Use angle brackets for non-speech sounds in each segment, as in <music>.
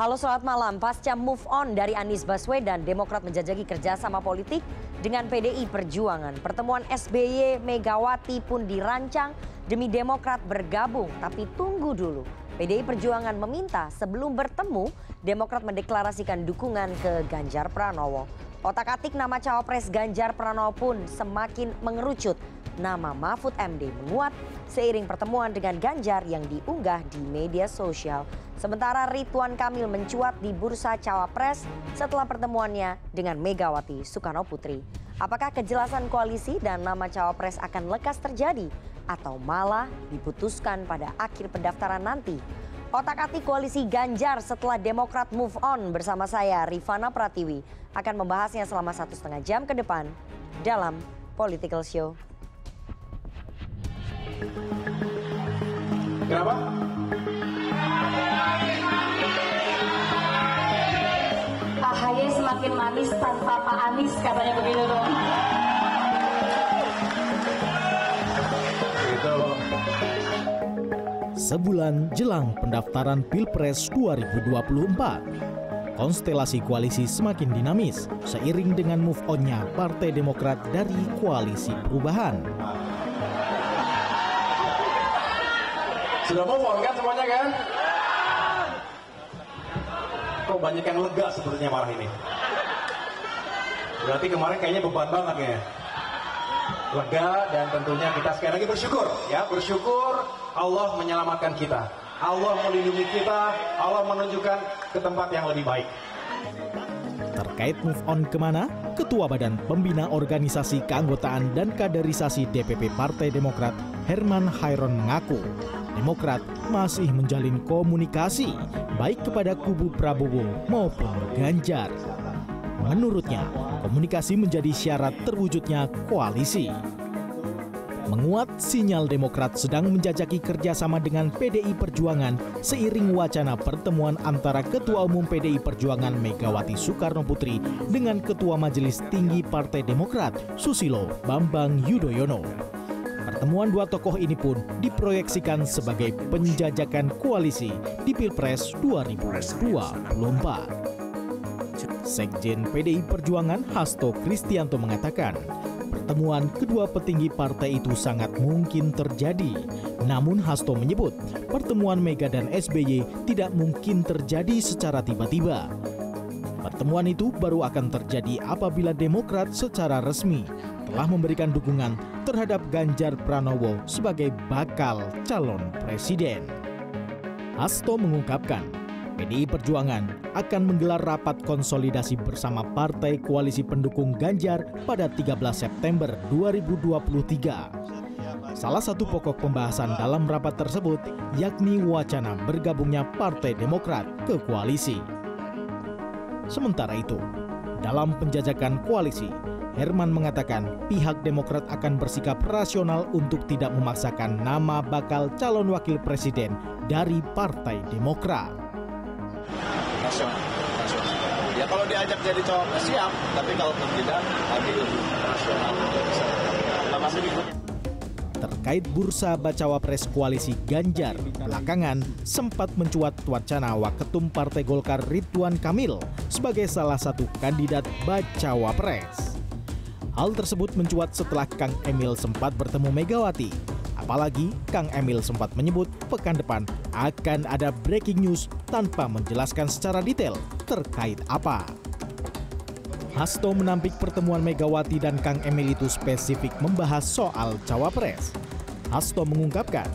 Halo selamat malam, pasca move on dari Anies Baswedan, Demokrat menjajaki kerjasama politik dengan PDI Perjuangan. Pertemuan SBY Megawati pun dirancang demi Demokrat bergabung, tapi tunggu dulu. PDI Perjuangan meminta sebelum bertemu, Demokrat mendeklarasikan dukungan ke Ganjar Pranowo. Otak atik nama cawapres Ganjar Pranowo pun semakin mengerucut. Nama Mahfud MD menguat seiring pertemuan dengan Ganjar yang diunggah di media sosial. Sementara rituan Kamil mencuat di bursa cawapres setelah pertemuannya dengan Megawati Soekarno Putri. Apakah kejelasan koalisi dan nama cawapres akan lekas terjadi atau malah diputuskan pada akhir pendaftaran nanti? Otak-atik koalisi Ganjar setelah Demokrat move on bersama saya Rifana Pratiwi akan membahasnya selama satu setengah jam ke depan dalam Political Show. Kenapa? Gitu. Sebulan jelang pendaftaran Pilpres 2024, konstelasi koalisi semakin dinamis seiring dengan move on-nya Partai Demokrat dari koalisi perubahan. Sudah move on kan semuanya kan? kok banyak yang lega sebetulnya marah ini. Berarti kemarin kayaknya beban banget ya. Lega dan tentunya kita sekali lagi bersyukur ya, bersyukur Allah menyelamatkan kita. Allah melindungi kita, Allah menunjukkan ke tempat yang lebih baik. Terkait move on kemana? Ketua Badan Pembina Organisasi Keanggotaan dan Kaderisasi DPP Partai Demokrat, Herman Hairon mengaku Demokrat masih menjalin komunikasi baik kepada kubu Prabowo maupun Ganjar. Menurutnya, komunikasi menjadi syarat terwujudnya koalisi. Menguat sinyal Demokrat sedang menjajaki kerjasama dengan PDI Perjuangan seiring wacana pertemuan antara Ketua Umum PDI Perjuangan Megawati Soekarno Putri dengan Ketua Majelis Tinggi Partai Demokrat Susilo Bambang Yudhoyono. Pertemuan dua tokoh ini pun diproyeksikan sebagai penjajakan koalisi di Pilpres 2024. Sekjen PDI Perjuangan Hasto Kristianto mengatakan, pertemuan kedua petinggi partai itu sangat mungkin terjadi. Namun Hasto menyebut, pertemuan Mega dan SBY tidak mungkin terjadi secara tiba-tiba. Pertemuan itu baru akan terjadi apabila Demokrat secara resmi telah memberikan dukungan terhadap Ganjar Pranowo sebagai bakal calon presiden. Hasto mengungkapkan, PDI Perjuangan akan menggelar rapat konsolidasi bersama partai koalisi pendukung Ganjar pada 13 September 2023. Salah satu pokok pembahasan dalam rapat tersebut yakni wacana bergabungnya Partai Demokrat ke koalisi. Sementara itu, dalam penjajakan koalisi, Herman mengatakan pihak Demokrat akan bersikap rasional untuk tidak memaksakan nama bakal calon wakil presiden dari Partai Demokrat. Rasional, rasional. Ya kalau diajak jadi cowok ya siap, tapi kalau tidak kami rasional. masih terkait bursa bacawa pres koalisi Ganjar. Belakangan sempat mencuat wacana Waketum Partai Golkar Ridwan Kamil sebagai salah satu kandidat bacawa pres. Hal tersebut mencuat setelah Kang Emil sempat bertemu Megawati. Apalagi Kang Emil sempat menyebut pekan depan akan ada breaking news tanpa menjelaskan secara detail terkait apa. Hasto menampik pertemuan Megawati dan Kang Emil itu spesifik membahas soal cawapres. Hasto mengungkapkan,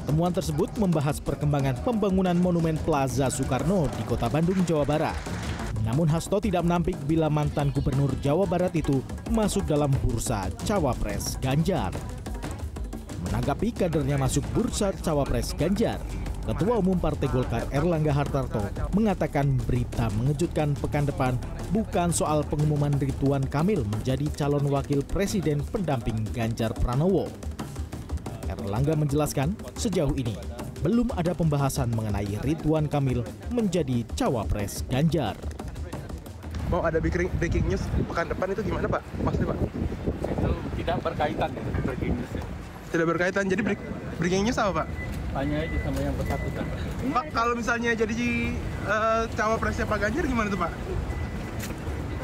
pertemuan tersebut membahas perkembangan pembangunan Monumen Plaza Soekarno di kota Bandung, Jawa Barat. Namun Hasto tidak menampik bila mantan gubernur Jawa Barat itu masuk dalam bursa cawapres Ganjar. Menanggapi kadernya masuk bursa cawapres Ganjar, Ketua Umum Partai Golkar Erlangga Hartarto mengatakan berita mengejutkan pekan depan bukan soal pengumuman Rituan Kamil menjadi calon wakil presiden pendamping Ganjar Pranowo. Erlangga menjelaskan sejauh ini belum ada pembahasan mengenai Ridwan Kamil menjadi cawapres Ganjar mau ada breaking, breaking news pekan depan itu gimana Pak? Pasti Pak? Itu tidak berkaitan ya, breaking news ya. Tidak berkaitan, jadi break, breaking news apa Pak? Tanya aja sama yang bersangkutan Pak. kalau misalnya jadi uh, cawapresnya Pak Ganjar gimana tuh Pak?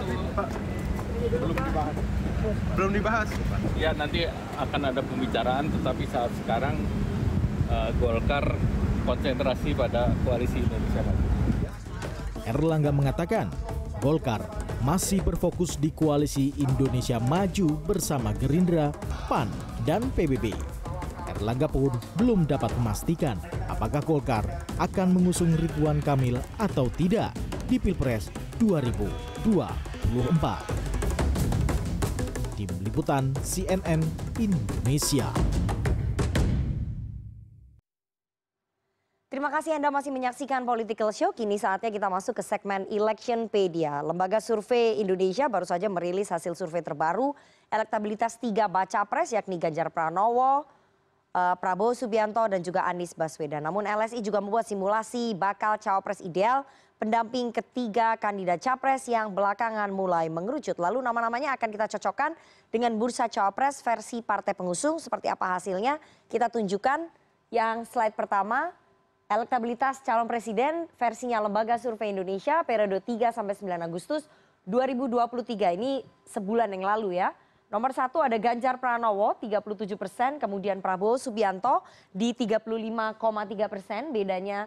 Itu, Pak? Belum dibahas. Belum dibahas? Ya nanti akan ada pembicaraan, tetapi saat sekarang uh, Golkar konsentrasi pada koalisi Indonesia Erlangga mengatakan Golkar masih berfokus di koalisi Indonesia Maju bersama Gerindra, PAN, dan PBB. Erlangga pun belum dapat memastikan apakah Golkar akan mengusung Ridwan Kamil atau tidak di Pilpres 2024. Tim Liputan CNN Indonesia. kasih Anda masih menyaksikan Political Show. Kini saatnya kita masuk ke segmen Electionpedia. Lembaga Survei Indonesia baru saja merilis hasil survei terbaru elektabilitas tiga baca pres yakni Ganjar Pranowo, eh, Prabowo Subianto dan juga Anies Baswedan. Namun LSI juga membuat simulasi bakal cawapres ideal pendamping ketiga kandidat capres yang belakangan mulai mengerucut. Lalu nama-namanya akan kita cocokkan dengan bursa cawapres versi partai pengusung. Seperti apa hasilnya? Kita tunjukkan yang slide pertama elektabilitas calon presiden versinya lembaga survei indonesia periode tiga sampai sembilan agustus 2023 ini sebulan yang lalu ya. Nomor satu ada Ganjar Pranowo 37 persen, kemudian Prabowo Subianto di 35,3 persen, bedanya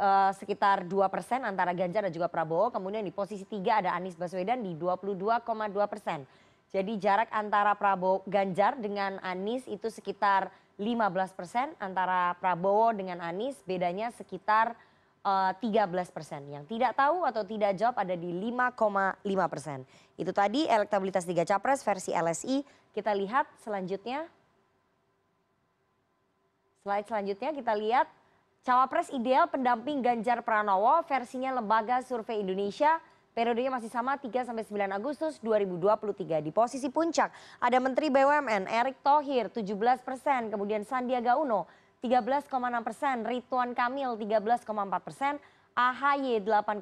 eh, sekitar 2 persen antara Ganjar dan juga Prabowo. Kemudian di posisi tiga ada Anies Baswedan di 22,2 persen. Jadi jarak antara Prabowo Ganjar dengan Anies itu sekitar lima belas persen antara prabowo dengan anies bedanya sekitar eh, tiga belas persen yang tidak tahu atau tidak jawab ada di 5,5 persen itu tadi elektabilitas tiga capres versi LSI kita lihat selanjutnya slide selanjutnya kita lihat cawapres ideal pendamping Ganjar Pranowo versinya lembaga survei Indonesia periodenya masih sama 3 sampai 9 Agustus 2023. Di posisi puncak ada Menteri BUMN Erick Thohir 17 persen, kemudian Sandiaga Uno 13,6 persen, Rituan Kamil 13,4 persen, AHY 8,8,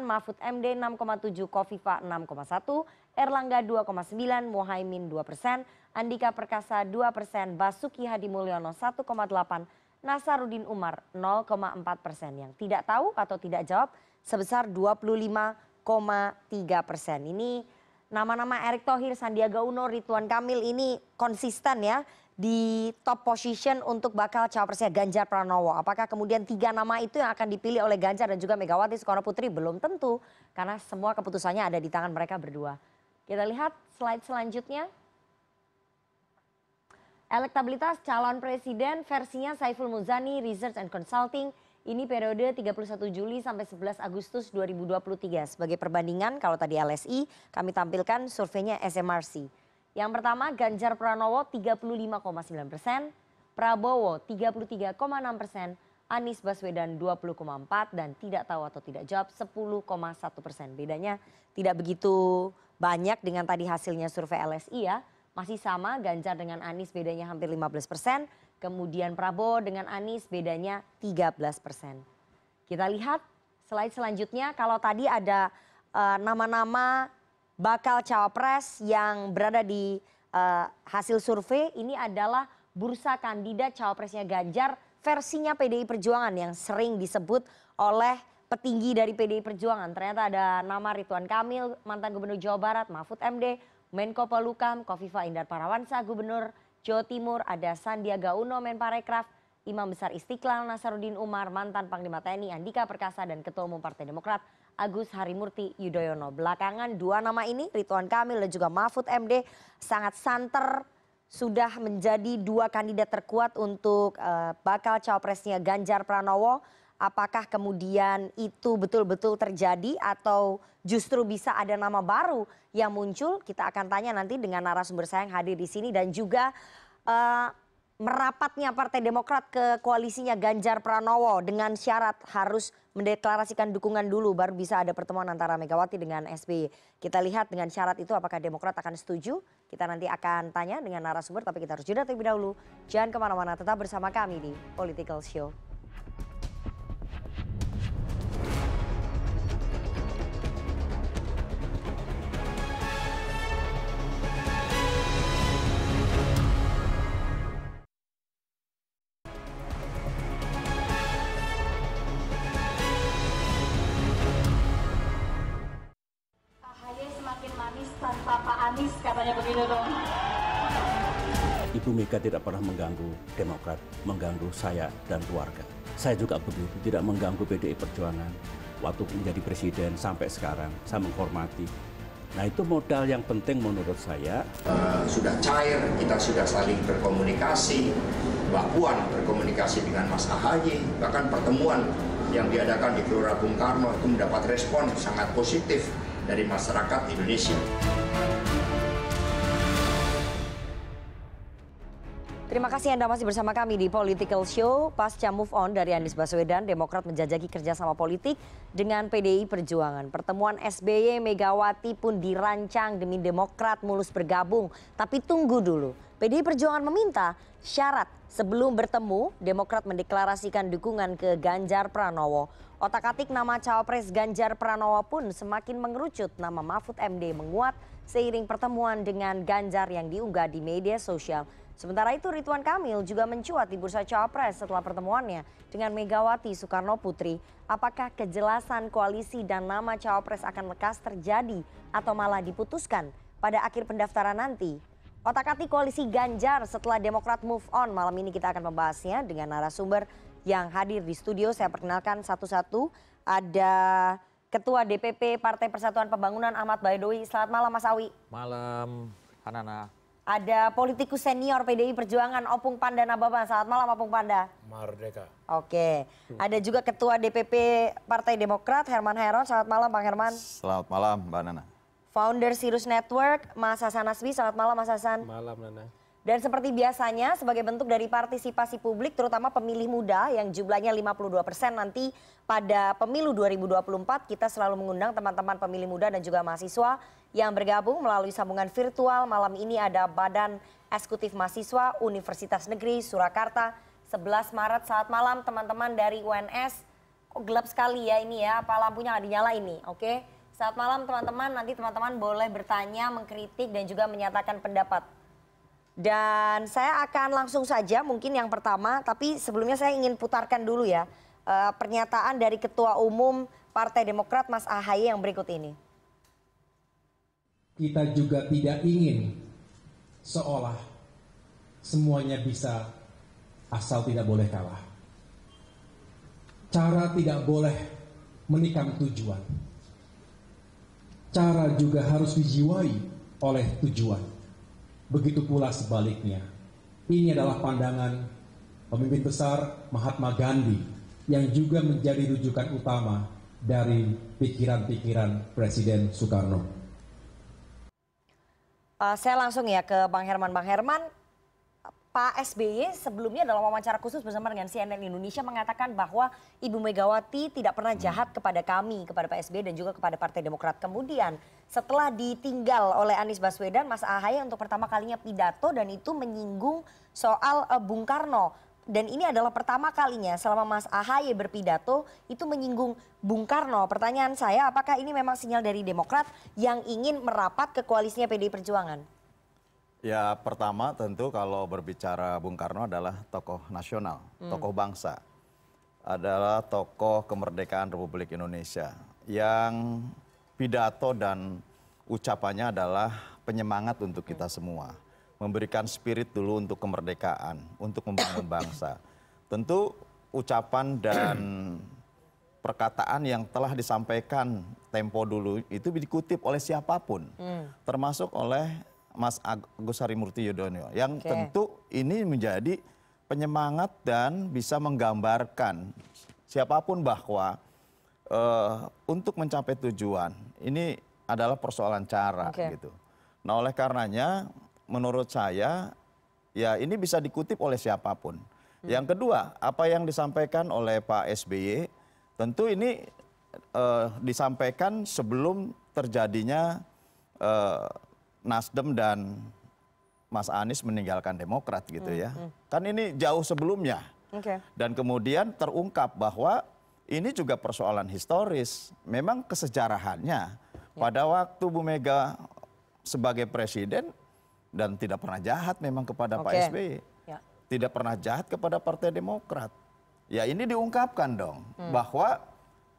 Mahfud MD 6,7, Kofifa 6,1, Erlangga 2,9, Mohaimin 2 persen, Andika Perkasa 2 persen, Basuki Hadi Mulyono 1,8, Nasaruddin Umar 0,4 persen. Yang tidak tahu atau tidak jawab sebesar 25,8 tiga persen. Ini nama nama Erick Thohir, Sandiaga Uno, Ridwan Kamil ini konsisten ya di top position untuk bakal cawapresnya Ganjar Pranowo. Apakah kemudian tiga nama itu yang akan dipilih oleh Ganjar dan juga Megawati Soekarno Putri belum tentu karena semua keputusannya ada di tangan mereka berdua. Kita lihat slide selanjutnya. Elektabilitas calon presiden versinya Saiful Muzani Research and Consulting ini periode 31 Juli sampai 11 Agustus 2023. Sebagai perbandingan kalau tadi LSI kami tampilkan surveinya SMRC. Yang pertama Ganjar Pranowo 35,9 persen, Prabowo 33,6 persen, Anies Baswedan 20,4 dan tidak tahu atau tidak jawab 10,1 persen. Bedanya tidak begitu banyak dengan tadi hasilnya survei LSI ya. Masih sama Ganjar dengan Anies bedanya hampir 15 persen kemudian Prabowo dengan Anies bedanya 13 persen. Kita lihat slide selanjutnya. Kalau tadi ada eh, nama-nama uh, bakal cawapres yang berada di uh, hasil survei, ini adalah bursa kandidat cawapresnya Ganjar versinya PDI Perjuangan yang sering disebut oleh petinggi dari PDI Perjuangan. Ternyata ada nama Ridwan Kamil, mantan Gubernur Jawa Barat, Mahfud MD, Menko Polukam, Kofifa Indar Parawansa, Gubernur jawa timur ada sandiaga uno menparekraf imam besar istiqlal nasaruddin umar mantan panglima tni andika perkasa dan ketua umum partai demokrat Agus Harimurti Yudhoyono. Belakangan dua nama ini Rituan Kamil dan juga Mahfud MD sangat santer sudah menjadi dua kandidat terkuat untuk uh, bakal cawapresnya Ganjar Pranowo apakah kemudian itu betul betul terjadi atau justru bisa ada nama baru yang muncul kita akan tanya nanti dengan narasumber saya yang hadir di sini dan juga eh, merapatnya Partai Demokrat ke koalisinya Ganjar Pranowo dengan syarat harus mendeklarasikan dukungan dulu baru bisa ada pertemuan antara Megawati dengan SBY. Kita lihat dengan syarat itu apakah Demokrat akan setuju? Kita nanti akan tanya dengan narasumber tapi kita harus jeda terlebih dahulu. Jangan kemana-mana, tetap bersama kami di Political Show. tidak pernah mengganggu Demokrat, mengganggu saya dan keluarga. Saya juga begitu, tidak mengganggu PDI Perjuangan. Waktu menjadi presiden sampai sekarang, saya menghormati. Nah itu modal yang penting menurut saya. Uh, sudah cair, kita sudah saling berkomunikasi. Mbak Puan berkomunikasi dengan Mas Ahaye, bahkan pertemuan yang diadakan di Gelora Bung Karno itu mendapat respon sangat positif dari masyarakat Indonesia. Terima kasih Anda masih bersama kami di Political Show. Pasca move on dari Anies Baswedan, Demokrat menjajaki kerjasama politik dengan PDI Perjuangan. Pertemuan SBY Megawati pun dirancang demi Demokrat mulus bergabung. Tapi tunggu dulu, PDI Perjuangan meminta syarat sebelum bertemu Demokrat mendeklarasikan dukungan ke Ganjar Pranowo. Otak-atik nama cawapres Ganjar Pranowo pun semakin mengerucut. Nama Mahfud MD menguat seiring pertemuan dengan Ganjar yang diunggah di media sosial. Sementara itu Ridwan Kamil juga mencuat di bursa cawapres setelah pertemuannya dengan Megawati Soekarno Putri. Apakah kejelasan koalisi dan nama cawapres akan lekas terjadi atau malah diputuskan pada akhir pendaftaran nanti? Otak-atik koalisi Ganjar setelah Demokrat move on. Malam ini kita akan membahasnya dengan narasumber yang hadir di studio. Saya perkenalkan satu-satu. Ada Ketua DPP Partai Persatuan Pembangunan Ahmad Baidowi. Selamat malam Mas Awi. Malam Hanana. Ada politikus senior PDI Perjuangan Opung Panda Nababan. Selamat malam Opung Panda. Merdeka. Oke. Ada juga Ketua DPP Partai Demokrat Herman Heron. Selamat malam Bang Herman. Selamat malam Mbak Nana. Founder Sirus Network Mas Hasan Asbi. Selamat malam Mas Hasan. Malam Nana. Dan seperti biasanya sebagai bentuk dari partisipasi publik terutama pemilih muda yang jumlahnya 52 persen nanti pada pemilu 2024 kita selalu mengundang teman-teman pemilih muda dan juga mahasiswa yang bergabung melalui sambungan virtual. Malam ini ada Badan Eksekutif Mahasiswa Universitas Negeri Surakarta 11 Maret. Saat malam teman-teman dari UNS. Kok gelap sekali ya ini ya, apa lampunya nggak dinyala ini, oke? Okay? Saat malam teman-teman, nanti teman-teman boleh bertanya, mengkritik dan juga menyatakan pendapat. Dan saya akan langsung saja mungkin yang pertama, tapi sebelumnya saya ingin putarkan dulu ya eh, pernyataan dari Ketua Umum Partai Demokrat Mas Ahaye yang berikut ini. Kita juga tidak ingin seolah semuanya bisa asal tidak boleh kalah. Cara tidak boleh menikam tujuan. Cara juga harus dijiwai oleh tujuan Begitu pula sebaliknya. Ini adalah pandangan pemimpin besar Mahatma Gandhi yang juga menjadi rujukan utama dari pikiran-pikiran Presiden Soekarno. Eh, saya langsung ya ke Bang Herman. Bang Herman, Pak SBY sebelumnya dalam wawancara khusus bersama dengan CNN Indonesia mengatakan bahwa Ibu Megawati tidak pernah hmm. jahat kepada kami, kepada Pak SBY dan juga kepada Partai Demokrat. Kemudian setelah ditinggal oleh Anies Baswedan, Mas Ahaye untuk pertama kalinya pidato dan itu menyinggung soal uh, Bung Karno. Dan ini adalah pertama kalinya selama Mas Ahaye berpidato itu menyinggung Bung Karno. Pertanyaan saya, apakah ini memang sinyal dari Demokrat yang ingin merapat ke koalisinya PDI Perjuangan? Ya pertama tentu kalau berbicara Bung Karno adalah tokoh nasional, hmm. tokoh bangsa. Adalah tokoh kemerdekaan Republik Indonesia yang pidato dan ucapannya adalah penyemangat untuk kita semua. Memberikan spirit dulu untuk kemerdekaan, untuk membangun bangsa. Tentu ucapan dan perkataan yang telah disampaikan tempo dulu itu dikutip oleh siapapun. Hmm. Termasuk oleh Mas Agus Harimurti Yudhoyono yang okay. tentu ini menjadi penyemangat dan bisa menggambarkan siapapun bahwa uh, untuk mencapai tujuan ini adalah persoalan cara okay. gitu. Nah, oleh karenanya menurut saya ya ini bisa dikutip oleh siapapun. Hmm. Yang kedua, apa yang disampaikan oleh Pak SBY tentu ini uh, disampaikan sebelum terjadinya uh, Nasdem dan Mas Anies meninggalkan Demokrat gitu hmm, ya. Hmm. Kan ini jauh sebelumnya. Okay. Dan kemudian terungkap bahwa ini juga persoalan historis. Memang kesejarahannya ya. pada waktu Bu Mega sebagai presiden dan tidak pernah jahat memang kepada okay. Pak SBY. Ya. Tidak pernah jahat kepada Partai Demokrat. Ya ini diungkapkan dong hmm. bahwa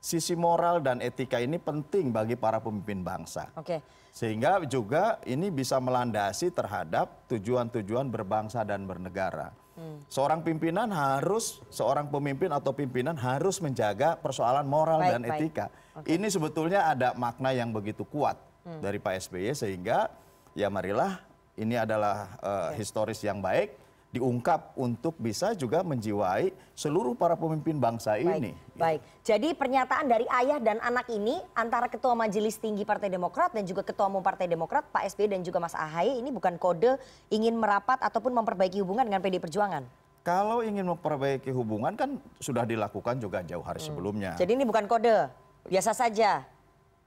sisi moral dan etika ini penting bagi para pemimpin bangsa. Oke. Okay. Sehingga juga ini bisa melandasi terhadap tujuan-tujuan berbangsa dan bernegara. Hmm. Seorang pimpinan harus, seorang pemimpin atau pimpinan harus menjaga persoalan moral baik, dan baik. etika. Okay. Ini sebetulnya ada makna yang begitu kuat hmm. dari Pak SBY sehingga ya marilah ini adalah uh, eh, okay. historis yang baik diungkap untuk bisa juga menjiwai seluruh para pemimpin bangsa baik, ini. Baik, jadi pernyataan dari ayah dan anak ini antara Ketua Majelis Tinggi Partai Demokrat dan juga Ketua Umum Partai Demokrat Pak SBY dan juga Mas Ahaye ini bukan kode ingin merapat ataupun memperbaiki hubungan dengan PD Perjuangan. Kalau ingin memperbaiki hubungan kan sudah dilakukan juga jauh hari hmm. sebelumnya. Jadi ini bukan kode, biasa saja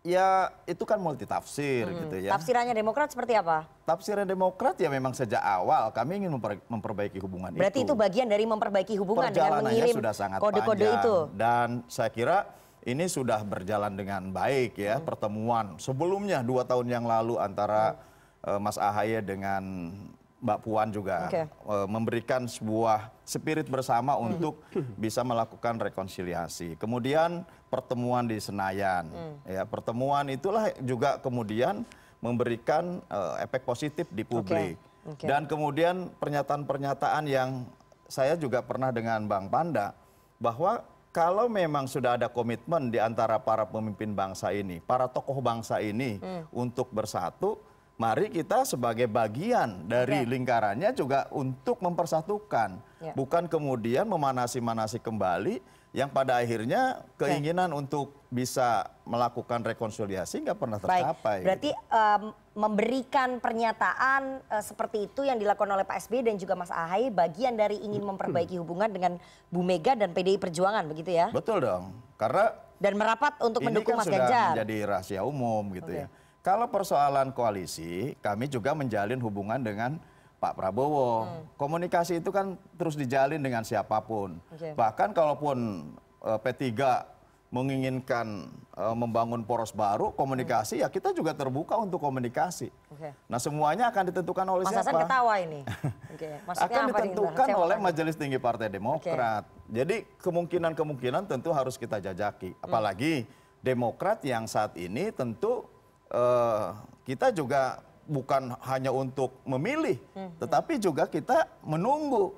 ya itu kan multitafsir hmm. gitu ya. Tafsirannya Demokrat seperti apa? Tafsirnya Demokrat ya memang sejak awal kami ingin memper, memperbaiki hubungan Berarti itu. Berarti itu bagian dari memperbaiki hubungan dengan mengirim kode-kode itu. Dan saya kira ini sudah berjalan dengan baik ya hmm. pertemuan sebelumnya dua tahun yang lalu antara hmm. Eh, Mas Ahaye dengan Mbak Puan juga okay. Eh, memberikan sebuah spirit bersama untuk bisa melakukan rekonsiliasi. Kemudian pertemuan di Senayan, mm. ya pertemuan itulah juga kemudian memberikan uh, efek positif di publik. Okay. Okay. Dan kemudian pernyataan-pernyataan yang saya juga pernah dengan Bang Panda bahwa kalau memang sudah ada komitmen di antara para pemimpin bangsa ini, para tokoh bangsa ini mm. untuk bersatu mari kita sebagai bagian dari okay. Ya. lingkarannya juga untuk mempersatukan, yeah. bukan kemudian memanasi-manasi kembali yang pada akhirnya ya. keinginan okay. untuk bisa melakukan rekonsiliasi nggak pernah tercapai. Baik. Berarti gitu. um, memberikan pernyataan uh, seperti itu yang dilakukan oleh Pak SBY dan juga Mas Ahaye bagian dari ingin hmm. memperbaiki hubungan dengan Bu Mega dan PDI Perjuangan begitu ya? Betul dong, karena dan merapat untuk mendukung kan Mas Ganjar. Ini sudah menjadi rahasia umum gitu okay. ya. Kalau persoalan koalisi, kami juga menjalin hubungan dengan Pak Prabowo. Hmm. Komunikasi itu kan terus dijalin dengan siapapun. Okay. Bahkan kalaupun e, P3 menginginkan e, membangun poros baru, komunikasi hmm. ya kita juga terbuka untuk komunikasi. Okay. Nah semuanya akan ditentukan oleh Mas siapa? Mas Hasan ketawa ini. <laughs> Okay. akan apa nah, ditentukan ini, oleh Majelis Tinggi Partai Demokrat. Okay. Jadi kemungkinan-kemungkinan tentu harus kita jajaki. Apalagi hmm. Demokrat yang saat ini tentu uh, kita juga bukan hanya untuk memilih, hmm. tetapi juga kita menunggu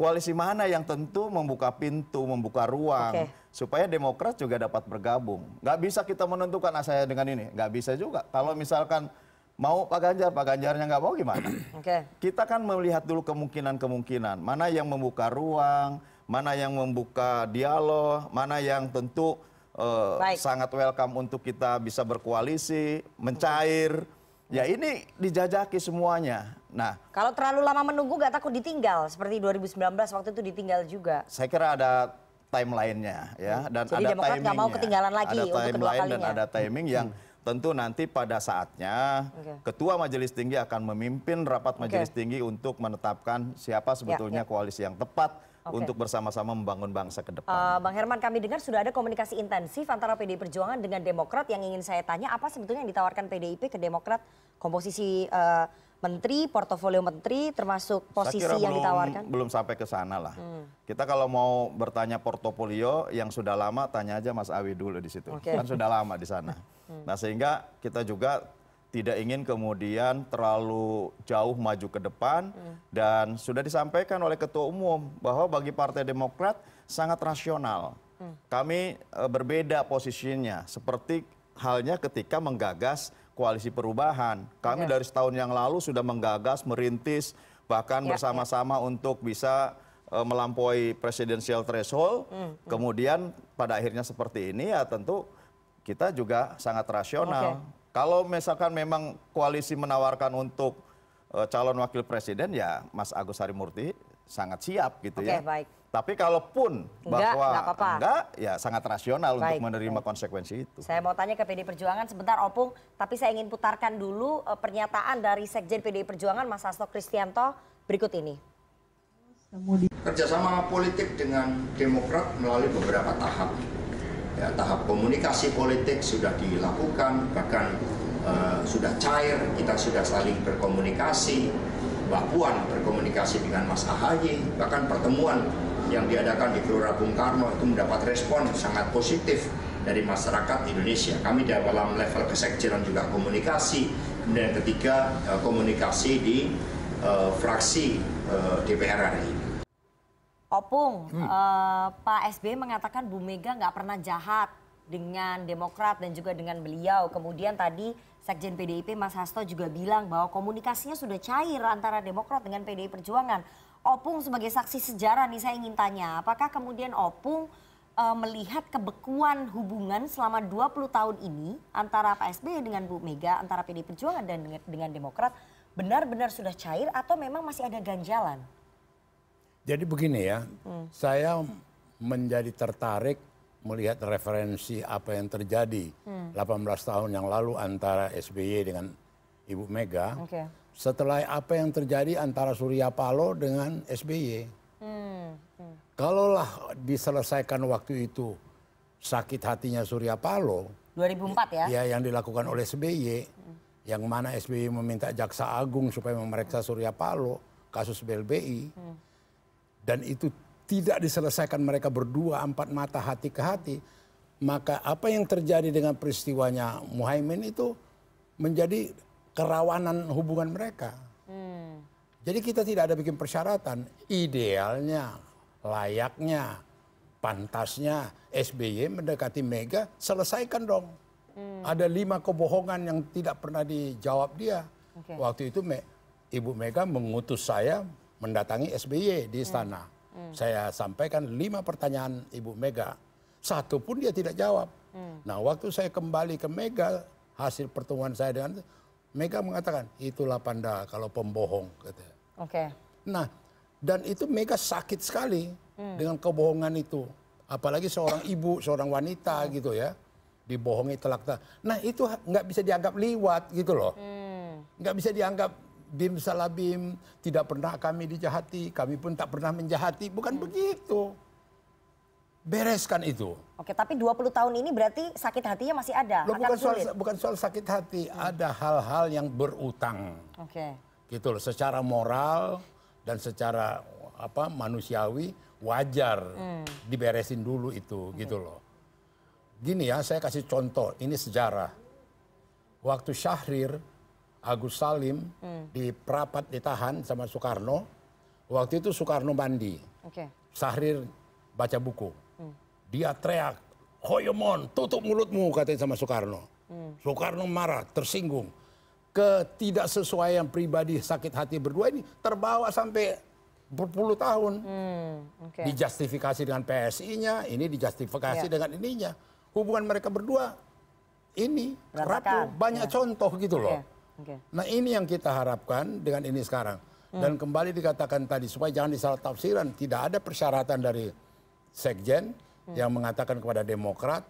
koalisi mana yang tentu membuka pintu, membuka ruang, okay. supaya Demokrat juga dapat bergabung. Gak bisa kita menentukan ah, saya dengan ini, gak bisa juga. Kalau misalkan mau Pak Ganjar, Pak Ganjarnya nggak mau gimana? <clears throat> Okay. Kita kan melihat dulu kemungkinan-kemungkinan, mana yang membuka ruang, mana yang membuka dialog, mana yang tentu uh, sangat welcome untuk kita bisa berkoalisi, mencair. Ya ini dijajaki semuanya. Nah, kalau terlalu lama menunggu gak takut ditinggal seperti 2019 waktu itu ditinggal juga. Saya kira ada timelinenya ya hmm. dan Jadi ada Demokrat timingnya. mau ketinggalan lagi ada untuk kedua kalinya. dan ada timing yang hmm. tentu nanti pada saatnya okay. ketua majelis tinggi akan memimpin rapat majelis okay. tinggi untuk menetapkan siapa ya, sebetulnya ya, ya. koalisi yang tepat okay. untuk bersama-sama membangun bangsa ke depan. Uh, Bang Herman, kami dengar sudah ada komunikasi intensif antara PDI Perjuangan dengan Demokrat. Yang ingin saya tanya, apa sebetulnya yang ditawarkan PDIP ke Demokrat? Komposisi uh, menteri, portofolio menteri, termasuk posisi yang belum, ditawarkan? Belum sampai ke sana lah. Hmm. Kita kalau mau bertanya portofolio yang sudah lama, tanya aja Mas Awi dulu di situ. Okay. Kan sudah lama di sana. <laughs> Hmm. Nah sehingga kita juga tidak ingin kemudian terlalu jauh maju ke depan hmm. dan sudah disampaikan oleh ketua umum bahwa bagi Partai Demokrat sangat rasional. Hmm. Kami e, berbeda posisinya seperti halnya ketika menggagas koalisi perubahan. Kami okay. Iya. dari setahun yang lalu sudah menggagas, merintis bahkan ya, bersama-sama ya. untuk bisa e, melampaui presidensial threshold. Hmm, hmm. Kemudian pada akhirnya seperti ini ya tentu kita juga sangat rasional. Okay. Kalau misalkan memang koalisi menawarkan untuk uh, calon wakil presiden ya Mas Agus Harimurti sangat siap gitu okay, ya. baik. Tapi kalaupun bahwa enggak, enggak, apa -apa. enggak ya sangat rasional baik, untuk menerima baik. konsekuensi itu. Saya mau tanya ke PD Perjuangan sebentar Opung, tapi saya ingin putarkan dulu uh, pernyataan dari Sekjen PD Perjuangan Mas Hasto Kristianto berikut ini. Kerjasama politik dengan Demokrat melalui beberapa tahap ya, tahap komunikasi politik sudah dilakukan bahkan uh, sudah cair kita sudah saling berkomunikasi Mbak Puan berkomunikasi dengan Mas Ahaye bahkan pertemuan yang diadakan di Gelora Bung Karno itu mendapat respon sangat positif dari masyarakat Indonesia. Kami di dalam level kesekjenan juga komunikasi. Kemudian yang ketiga eh, komunikasi di uh, fraksi uh, DPR RI. Opung, hmm. uh, Pak SBY mengatakan Bu Mega nggak pernah jahat dengan Demokrat dan juga dengan beliau. Kemudian tadi Sekjen PDIP Mas Hasto juga bilang bahwa komunikasinya sudah cair antara Demokrat dengan PDI Perjuangan. Opung sebagai saksi sejarah nih saya ingin tanya, apakah kemudian Opung uh, melihat kebekuan hubungan selama 20 tahun ini antara Pak SBY dengan Bu Mega, antara PDI Perjuangan dan dengan Demokrat benar-benar sudah cair atau memang masih ada ganjalan? jadi begini ya, hmm. saya menjadi tertarik melihat referensi apa yang terjadi 18 hmm. tahun yang lalu antara SBY dengan Ibu Mega. Okay. Setelah apa yang terjadi antara Surya Paloh dengan SBY. Hmm. Hmm. Kalaulah diselesaikan waktu itu sakit hatinya Surya Paloh. 2004 ya? Ya yang dilakukan oleh SBY. Hmm. Yang mana SBY meminta Jaksa Agung supaya memeriksa Surya Paloh kasus BLBI. Hmm dan itu tidak diselesaikan mereka berdua empat mata hati ke hati, maka apa yang terjadi dengan peristiwanya Muhaimin itu menjadi kerawanan hubungan mereka. Hmm. Jadi kita tidak ada bikin persyaratan. Idealnya, layaknya, pantasnya SBY mendekati Mega, selesaikan dong. Hmm. Ada lima kebohongan yang tidak pernah dijawab dia. Okay. Waktu itu Ibu Mega mengutus saya mendatangi SBY di hmm. istana. Hmm. Hmm. Saya sampaikan lima pertanyaan Ibu Mega. Satu pun dia tidak jawab. Hmm. Nah, waktu saya kembali ke Mega, hasil pertemuan saya dengan Mega mengatakan, itulah Panda kalau pembohong. Oke. Okay. Nah, dan itu Mega sakit sekali hmm. dengan kebohongan itu. Apalagi seorang ibu, seorang wanita hmm. gitu ya dibohongi telak telak. Nah itu nggak bisa dianggap liwat gitu loh, hmm. nggak bisa dianggap bim salabim, tidak pernah kami dijahati, kami pun tak pernah menjahati, bukan hmm. begitu. Bereskan itu. Oke, tapi 20 tahun ini berarti sakit hatinya masih ada. Loh, bukan soal bukan soal sakit hati, hmm. ada hal-hal yang berutang. Oke. Okay. Gitu loh, secara moral dan secara apa manusiawi wajar hmm. diberesin dulu itu, okay. gitu loh. Gini ya, saya kasih contoh, ini sejarah. Waktu Syahrir Agus Salim hmm. di Prapat ditahan sama Soekarno. Waktu itu Soekarno mandi. Okay. Sahrir baca buku. Hmm. Dia teriak, Hoyomon, tutup mulutmu, katanya sama Soekarno. Hmm. Soekarno marah, tersinggung. Ketidaksesuaian pribadi sakit hati berdua ini terbawa sampai berpuluh tahun. Hmm, okay. Dijustifikasi dengan PSI-nya, ini dijustifikasi yeah. dengan ininya. Hubungan mereka berdua ini rapuh, banyak yeah. contoh gitu loh. Yeah. Okay. Nah ini yang kita harapkan dengan ini sekarang. Hmm. Dan kembali dikatakan tadi supaya jangan disalah tafsiran. Tidak ada persyaratan dari sekjen hmm. yang mengatakan kepada Demokrat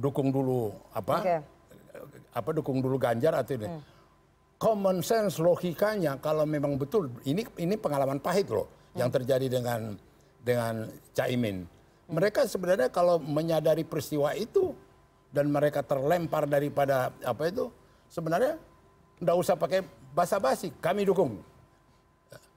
dukung dulu apa okay. apa dukung dulu Ganjar atau ini. Hmm. Common sense logikanya kalau memang betul ini ini pengalaman pahit loh hmm. yang terjadi dengan dengan Caimin. Hmm. Mereka sebenarnya kalau menyadari peristiwa itu dan mereka terlempar daripada apa itu sebenarnya tidak usah pakai basa-basi. Kami dukung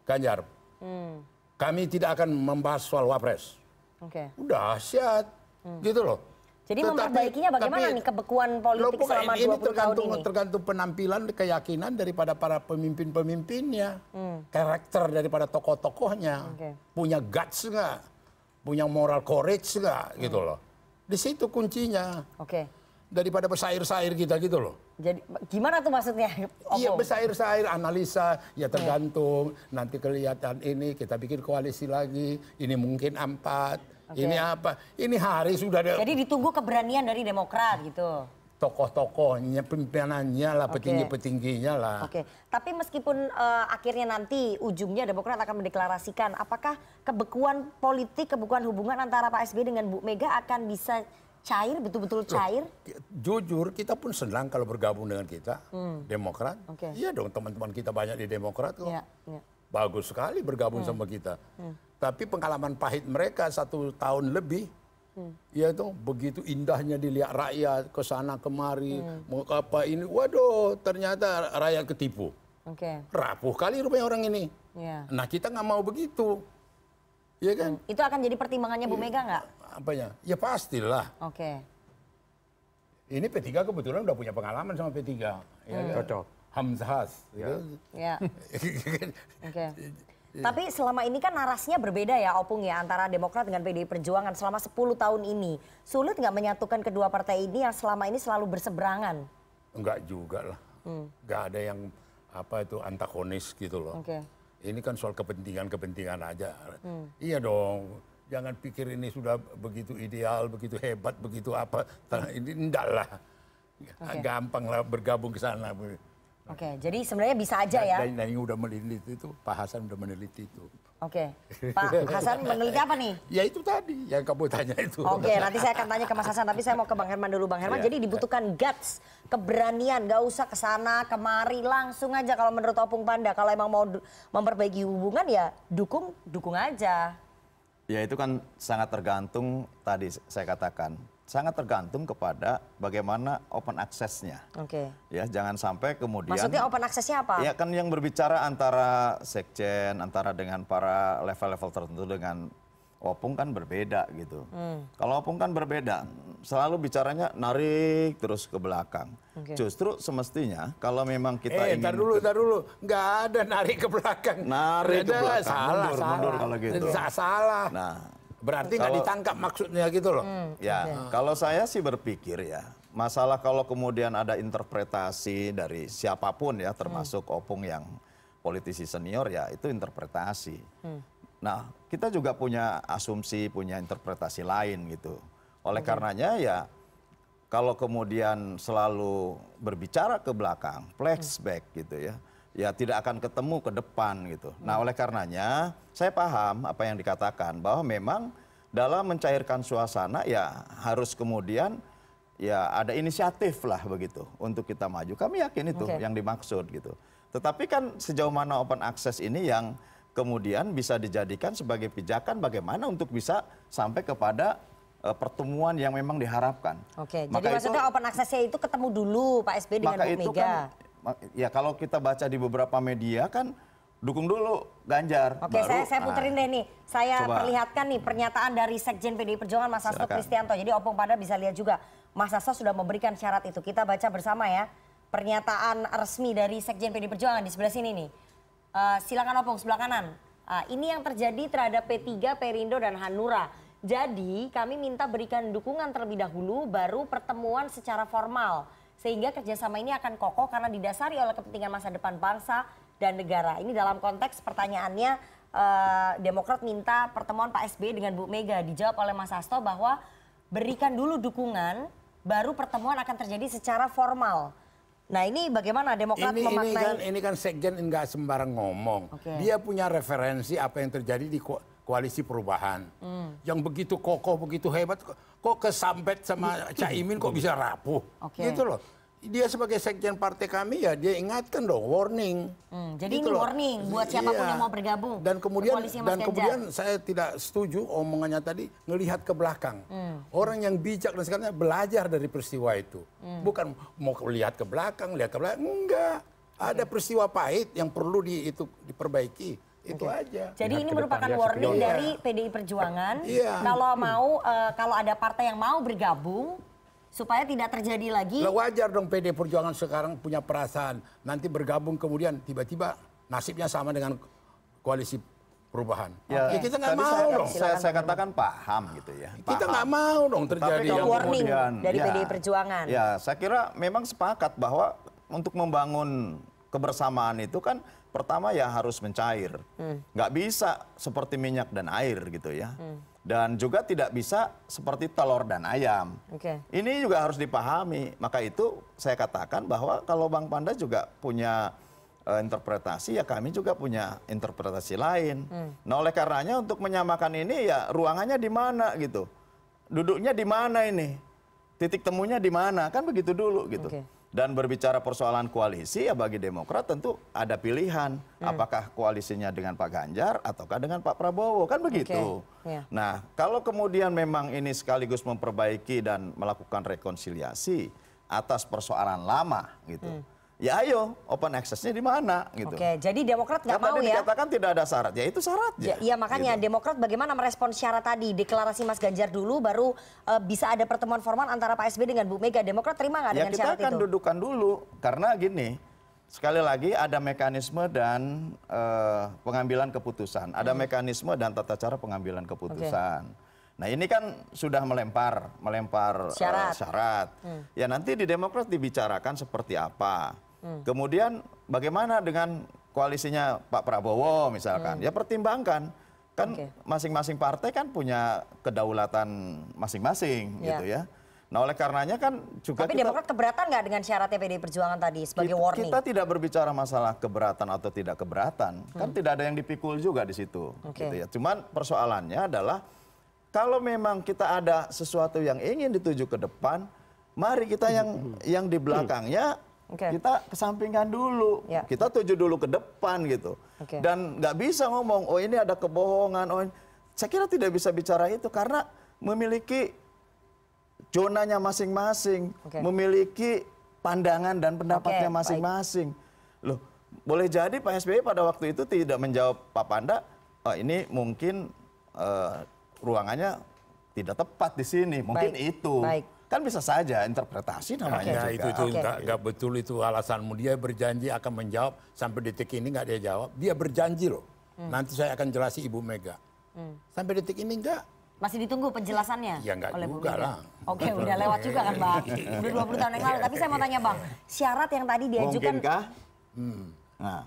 Ganjar. Hmm. Kami tidak akan membahas soal wapres. Okay. Udah siat, hmm. gitu loh. Jadi Tetapi, memperbaikinya bagaimana tapi, nih kebekuan politik bukan, selama ini 20 tergantung, tahun ini? tergantung penampilan, keyakinan daripada para pemimpin-pemimpinnya. Hmm. Karakter daripada tokoh-tokohnya. Okay. Punya guts nggak? Punya moral courage nggak? Gitu hmm. Gitu loh. Di situ kuncinya. Oke. Okay. Daripada pesair sair kita gitu loh. Jadi gimana tuh maksudnya? Iya bersair-sair analisa ya tergantung yeah. nanti kelihatan ini kita bikin koalisi lagi ini mungkin empat okay. ini apa ini hari sudah ada. Jadi ditunggu keberanian dari Demokrat gitu. Tokoh-tokohnya, pimpinannya lah, okay. petinggi-petingginya lah. Oke, okay. tapi meskipun uh, akhirnya nanti ujungnya Demokrat akan mendeklarasikan, apakah kebekuan politik, kebekuan hubungan antara Pak SBY dengan Bu Mega akan bisa cair, betul-betul cair? Loh, jujur, kita pun senang kalau bergabung dengan kita, hmm. Demokrat. Okay. Iya dong, teman-teman kita banyak di Demokrat kok. yeah, yeah. Bagus sekali bergabung hmm. sama kita. Hmm. Tapi pengalaman pahit mereka satu tahun lebih, hmm. ya itu begitu indahnya dilihat rakyat ke sana kemari, hmm. mau apa ini, waduh ternyata rakyat ketipu. Okay. Rapuh kali rupanya orang ini. Yeah. Nah kita nggak mau begitu. Iya kan? Hmm. Itu akan jadi pertimbangannya Bu iya. Mega nggak? apanya? Ya pastilah. Oke. Okay. Ini P3 kebetulan udah punya pengalaman sama P3. Ya hmm. Ya, Cocok. Hamzahas. Ya. ya. Kan? ya. <laughs> Oke. Okay. Ya. Tapi selama ini kan narasinya berbeda ya Opung ya antara Demokrat dengan PDI Perjuangan selama 10 tahun ini. Sulit nggak menyatukan kedua partai ini yang selama ini selalu berseberangan? Enggak juga lah. Hmm. Nggak ada yang apa itu antagonis gitu loh. Okay. Ini kan soal kepentingan-kepentingan aja. Hmm. Iya dong jangan pikir ini sudah begitu ideal, begitu hebat, begitu apa. Ini enggak lah. Okay. Gampang lah bergabung ke sana. Oke, okay, jadi sebenarnya bisa aja ya. Dan, dan yang udah meneliti itu, Pak Hasan udah meneliti itu. Oke, okay. Pak Hasan meneliti apa nih? Ya itu tadi yang kamu tanya itu. Oke, okay, nanti saya akan tanya ke Mas Hasan, tapi saya mau ke Bang Herman dulu. Bang Herman, ya. jadi dibutuhkan guts, keberanian, gak usah kesana, kemari, langsung aja kalau menurut Opung Panda. Kalau emang mau memperbaiki hubungan ya dukung, dukung aja. Ya itu kan sangat tergantung tadi saya katakan sangat tergantung kepada bagaimana open access-nya. Oke. Okay. Ya, jangan sampai kemudian Maksudnya open access-nya apa? Ya kan yang berbicara antara sekjen, antara dengan para level-level tertentu dengan opung kan berbeda gitu. Hmm. Kalau opung kan berbeda, selalu bicaranya narik terus ke belakang. Okay. Justru semestinya kalau memang kita eh, ingin tar dulu, tar dulu, nggak ada narik ke belakang. Narik ke belakang, salah, mundur, salah. mundur kalau gitu. Salah. Nah, berarti nggak ditangkap maksudnya gitu loh. Hmm, ya, okay. kalau saya sih berpikir ya, masalah kalau kemudian ada interpretasi dari siapapun ya, termasuk hmm. opung yang politisi senior ya itu interpretasi. Hmm. Nah, kita juga punya asumsi, punya interpretasi lain gitu. Oleh okay. karenanya ya kalau kemudian selalu berbicara ke belakang, flashback hmm. gitu ya, ya tidak akan ketemu ke depan gitu. Nah, hmm. Nah, oleh karenanya saya paham apa yang dikatakan bahwa memang dalam mencairkan suasana ya harus kemudian ya ada inisiatif lah begitu untuk kita maju. Kami yakin itu okay. yang dimaksud gitu. Tetapi kan sejauh mana open access ini yang kemudian bisa dijadikan sebagai pijakan bagaimana untuk bisa sampai kepada eh, pertemuan yang memang diharapkan. Oke, okay. jadi maksudnya itu, open access-nya itu ketemu dulu Pak SB dengan maka Bu Mega. Kan, ya kalau kita baca di beberapa media kan dukung dulu Ganjar. Oke, baru, saya saya puterin nah, deh nih. Saya coba. perlihatkan nih pernyataan dari Sekjen PDI Perjuangan Mas Hasto Kristianto. Jadi opung pada bisa lihat juga Mas Hasto sudah memberikan syarat itu. Kita baca bersama ya pernyataan resmi dari Sekjen PDI Perjuangan di sebelah sini nih. Eh, silakan opung sebelah kanan. Uh, ini yang terjadi terhadap P3, Perindo dan Hanura. Jadi kami minta berikan dukungan terlebih dahulu, baru pertemuan secara formal. Sehingga kerjasama ini akan kokoh karena didasari oleh kepentingan masa depan bangsa dan negara. Ini dalam konteks pertanyaannya uh, Demokrat minta pertemuan Pak SBY dengan Bu Mega. Dijawab oleh Mas Hasto bahwa berikan dulu dukungan, baru pertemuan akan terjadi secara formal. Nah ini bagaimana Demokrat ini, memaknai? Ini kan, ini kan Sekjen nggak sembarang ngomong. Okay. Dia punya referensi apa yang terjadi di ko koalisi perubahan. Hmm. Yang begitu kokoh, begitu hebat, kok kesampet sama iya. Caimin kok bisa rapuh. Okay. Gitu loh dia sebagai sekjen partai kami ya dia ingatkan dong warning. Hmm, jadi gitu ini loh. buat siapapun iya. yang mau bergabung. Dan kemudian ke dan Ganjar. kemudian saya tidak setuju omongannya tadi ngelihat ke belakang. Hmm. Orang yang bijak dan sekarang belajar dari peristiwa itu. Hmm. Bukan mau lihat ke belakang, lihat ke belakang enggak. Ada peristiwa pahit yang perlu di itu diperbaiki. Itu okay. aja. Jadi Lihat ini merupakan warning iya. dari PDI Perjuangan. Yeah. Kalau mau uh, kalau ada partai yang mau bergabung, supaya tidak terjadi lagi. Lah wajar dong PD Perjuangan sekarang punya perasaan nanti bergabung kemudian tiba-tiba nasibnya sama dengan koalisi perubahan. Ya, ya kita nggak mau saya, dong. Saya, saya katakan paham gitu ya. Kita nggak mau dong terjadi. Tapi yang kemudian, dari ya, PD Perjuangan. Ya, saya kira memang sepakat bahwa untuk membangun kebersamaan itu kan pertama ya harus mencair. Hmm. Nggak hmm. bisa seperti minyak dan air gitu ya. Hmm dan juga tidak bisa seperti telur dan ayam. Okay. Ini juga harus dipahami. Maka itu saya katakan bahwa kalau Bang Panda juga punya uh, interpretasi, ya kami juga punya interpretasi lain. Hmm. Nah oleh karenanya untuk menyamakan ini ya ruangannya di mana gitu, duduknya di mana ini, titik temunya di mana kan begitu dulu gitu. Okay. Dan berbicara persoalan koalisi ya bagi Demokrat tentu ada pilihan hmm. apakah koalisinya dengan Pak Ganjar ataukah dengan Pak Prabowo kan begitu. Okay. Iya. Yeah. Nah, kalau kemudian memang ini sekaligus memperbaiki dan melakukan rekonsiliasi atas persoalan lama gitu. Hmm ya ayo open accessnya di mana gitu. Oke, jadi Demokrat nggak mau ya? Dikatakan tidak ada syarat, ya itu syaratnya. Ya, iya makanya gitu. Demokrat bagaimana merespon syarat tadi deklarasi Mas Ganjar dulu, baru e, bisa ada pertemuan formal antara Pak SBY dengan Bu Mega. Demokrat terima nggak ya, dengan syarat itu? Ya kita akan dudukan dulu, karena gini sekali lagi ada mekanisme dan e, pengambilan keputusan, ada hmm. mekanisme dan tata cara pengambilan keputusan. Okay. Nah ini kan sudah melempar, melempar eh, syarat. Uh, syarat. Hmm. Ya nanti di Demokrat dibicarakan seperti apa Hmm. Kemudian bagaimana dengan koalisinya Pak Prabowo misalkan? Hmm. Ya pertimbangkan kan masing-masing okay. partai kan punya kedaulatan masing-masing yeah. gitu ya. Nah oleh karenanya kan juga Tapi kita, Demokrat keberatan nggak dengan syaratnya PDI Perjuangan tadi sebagai kita, warning? Kita tidak berbicara masalah keberatan atau tidak keberatan. Kan hmm. Kan tidak ada yang dipikul juga di situ. Okay. Gitu ya. Cuman persoalannya adalah kalau memang kita ada sesuatu yang ingin dituju ke depan, mari kita yang hmm. yang di belakangnya hmm Okay. Kita kesampingkan dulu, yeah. kita tuju dulu ke depan gitu. Okay. Dan nggak bisa ngomong, oh ini ada kebohongan. Oh, ini... saya kira tidak bisa bicara itu karena memiliki zonanya masing-masing, okay. memiliki pandangan dan pendapatnya masing-masing. Okay, Loh, boleh jadi Pak SBY pada waktu itu tidak menjawab Pak Panda, oh, ini mungkin uh, ruangannya tidak tepat di sini, mungkin baik, itu. Baik. Kan bisa saja interpretasi namanya. Okay. Ya, itu itu okay. betul itu alasanmu. Dia berjanji akan menjawab sampai detik ini nggak dia jawab. Dia berjanji loh. Hmm. Nanti saya akan jelasi Ibu Mega. Hmm. Sampai detik ini enggak. Masih ditunggu penjelasannya ya, enggak oleh juga lah. Oke, udah lewat juga kan, Bang. <laughs> Iya. Udah 20 tahun yang lalu. Tapi saya mau tanya, Bang, syarat yang tadi diajukan Mungkinkah? Hmm. Nah.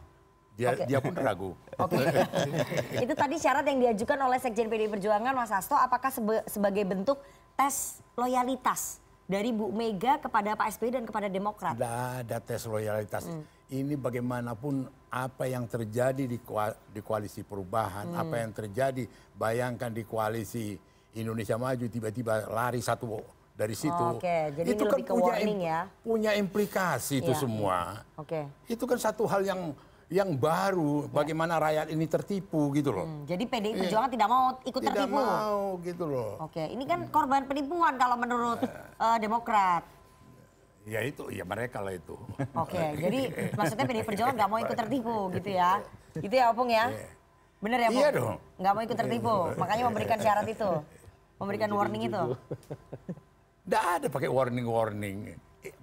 Dia, okay. dia pun ragu. Oke. Okay. <laughs> itu tadi syarat yang diajukan oleh Sekjen PD Perjuangan Mas Hasto apakah sebagai bentuk tes loyalitas dari Bu Mega kepada Pak SBY dan kepada Demokrat. Tidak ada tes loyalitas. Hmm. Ini bagaimanapun apa yang terjadi di, koal di koalisi perubahan, hmm. apa yang terjadi, bayangkan di koalisi Indonesia Maju tiba-tiba lari satu dari situ. Oh, okay. Jadi itu kan punya, ya? punya implikasi itu ya, semua. Iya. Oke. Okay. Itu kan satu hal yang yang baru, ya. bagaimana rakyat ini tertipu gitu loh. Hmm, jadi PDI eh, Perjuangan ya. tidak mau ikut tidak tertipu. Tidak mau gitu loh. Oke, ini kan hmm. korban penipuan kalau menurut uh, Demokrat. Ya itu, ya mereka lah itu. Oke, jadi <laughs> maksudnya PDI Perjuangan nggak mau ikut tertipu gitu ya. Itu ya Opung ya? Iya. Bener ya Opung? Iya dong. Nggak mau ikut tertipu, makanya memberikan <laughs> syarat itu. Memberikan warning itu. Tidak ada pakai warning-warning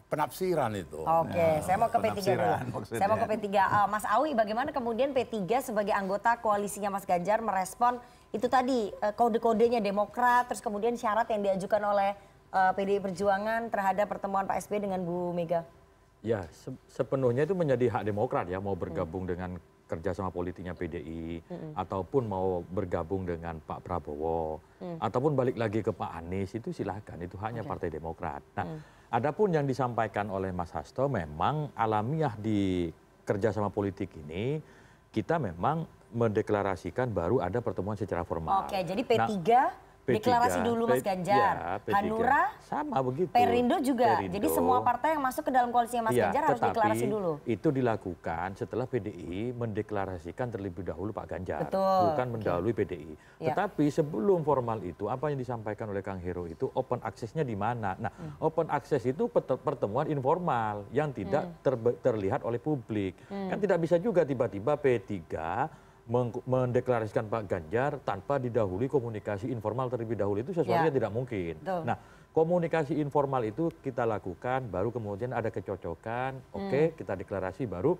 penafsiran itu. Oke, okay. nah, saya mau ke P3 dulu. Saya mau ke P3. Uh, eh, Mas Awi, bagaimana kemudian P3 sebagai anggota koalisinya Mas Ganjar merespon itu tadi uh, kode-kodenya Demokrat, terus kemudian syarat yang diajukan oleh uh, eh, PDI Perjuangan terhadap pertemuan Pak SBY dengan Bu Mega? Ya, se sepenuhnya itu menjadi hak Demokrat ya, mau hmm. bergabung hmm. dengan kerjasama politiknya PDI, hmm. ataupun mau bergabung dengan Pak Prabowo, hmm. ataupun balik lagi ke Pak Anies, itu silahkan, itu hanya okay. Partai Demokrat. Nah, hmm Adapun yang disampaikan oleh mas hasto memang alamiah di kerjasama politik ini kita memang mendeklarasikan baru ada pertemuan secara formal oke jadi p nah, tiga deklarasi dulu Mas Ganjar, ya, Hanura, sama begitu. Perindo juga. Perindo. Jadi semua partai yang masuk ke dalam koalisi Mas ya, Ganjar harus deklarasi dulu. Itu dilakukan setelah PDI mendeklarasikan terlebih dahulu Pak Ganjar, Betul. bukan mendahului PDI. Ya. Tetapi sebelum formal itu apa yang disampaikan oleh Kang Hero itu open access-nya di mana? Nah, hmm. open access itu pertemuan informal yang tidak hmm. ter terlihat oleh publik. Kan hmm. Kan tidak bisa juga tiba-tiba P3 mendeklarasikan Pak Ganjar tanpa didahului komunikasi informal terlebih dahulu itu sesuatu ya. yang tidak mungkin. Nah, komunikasi informal itu kita lakukan, baru kemudian ada kecocokan, oke okay, hmm. kita deklarasi, baru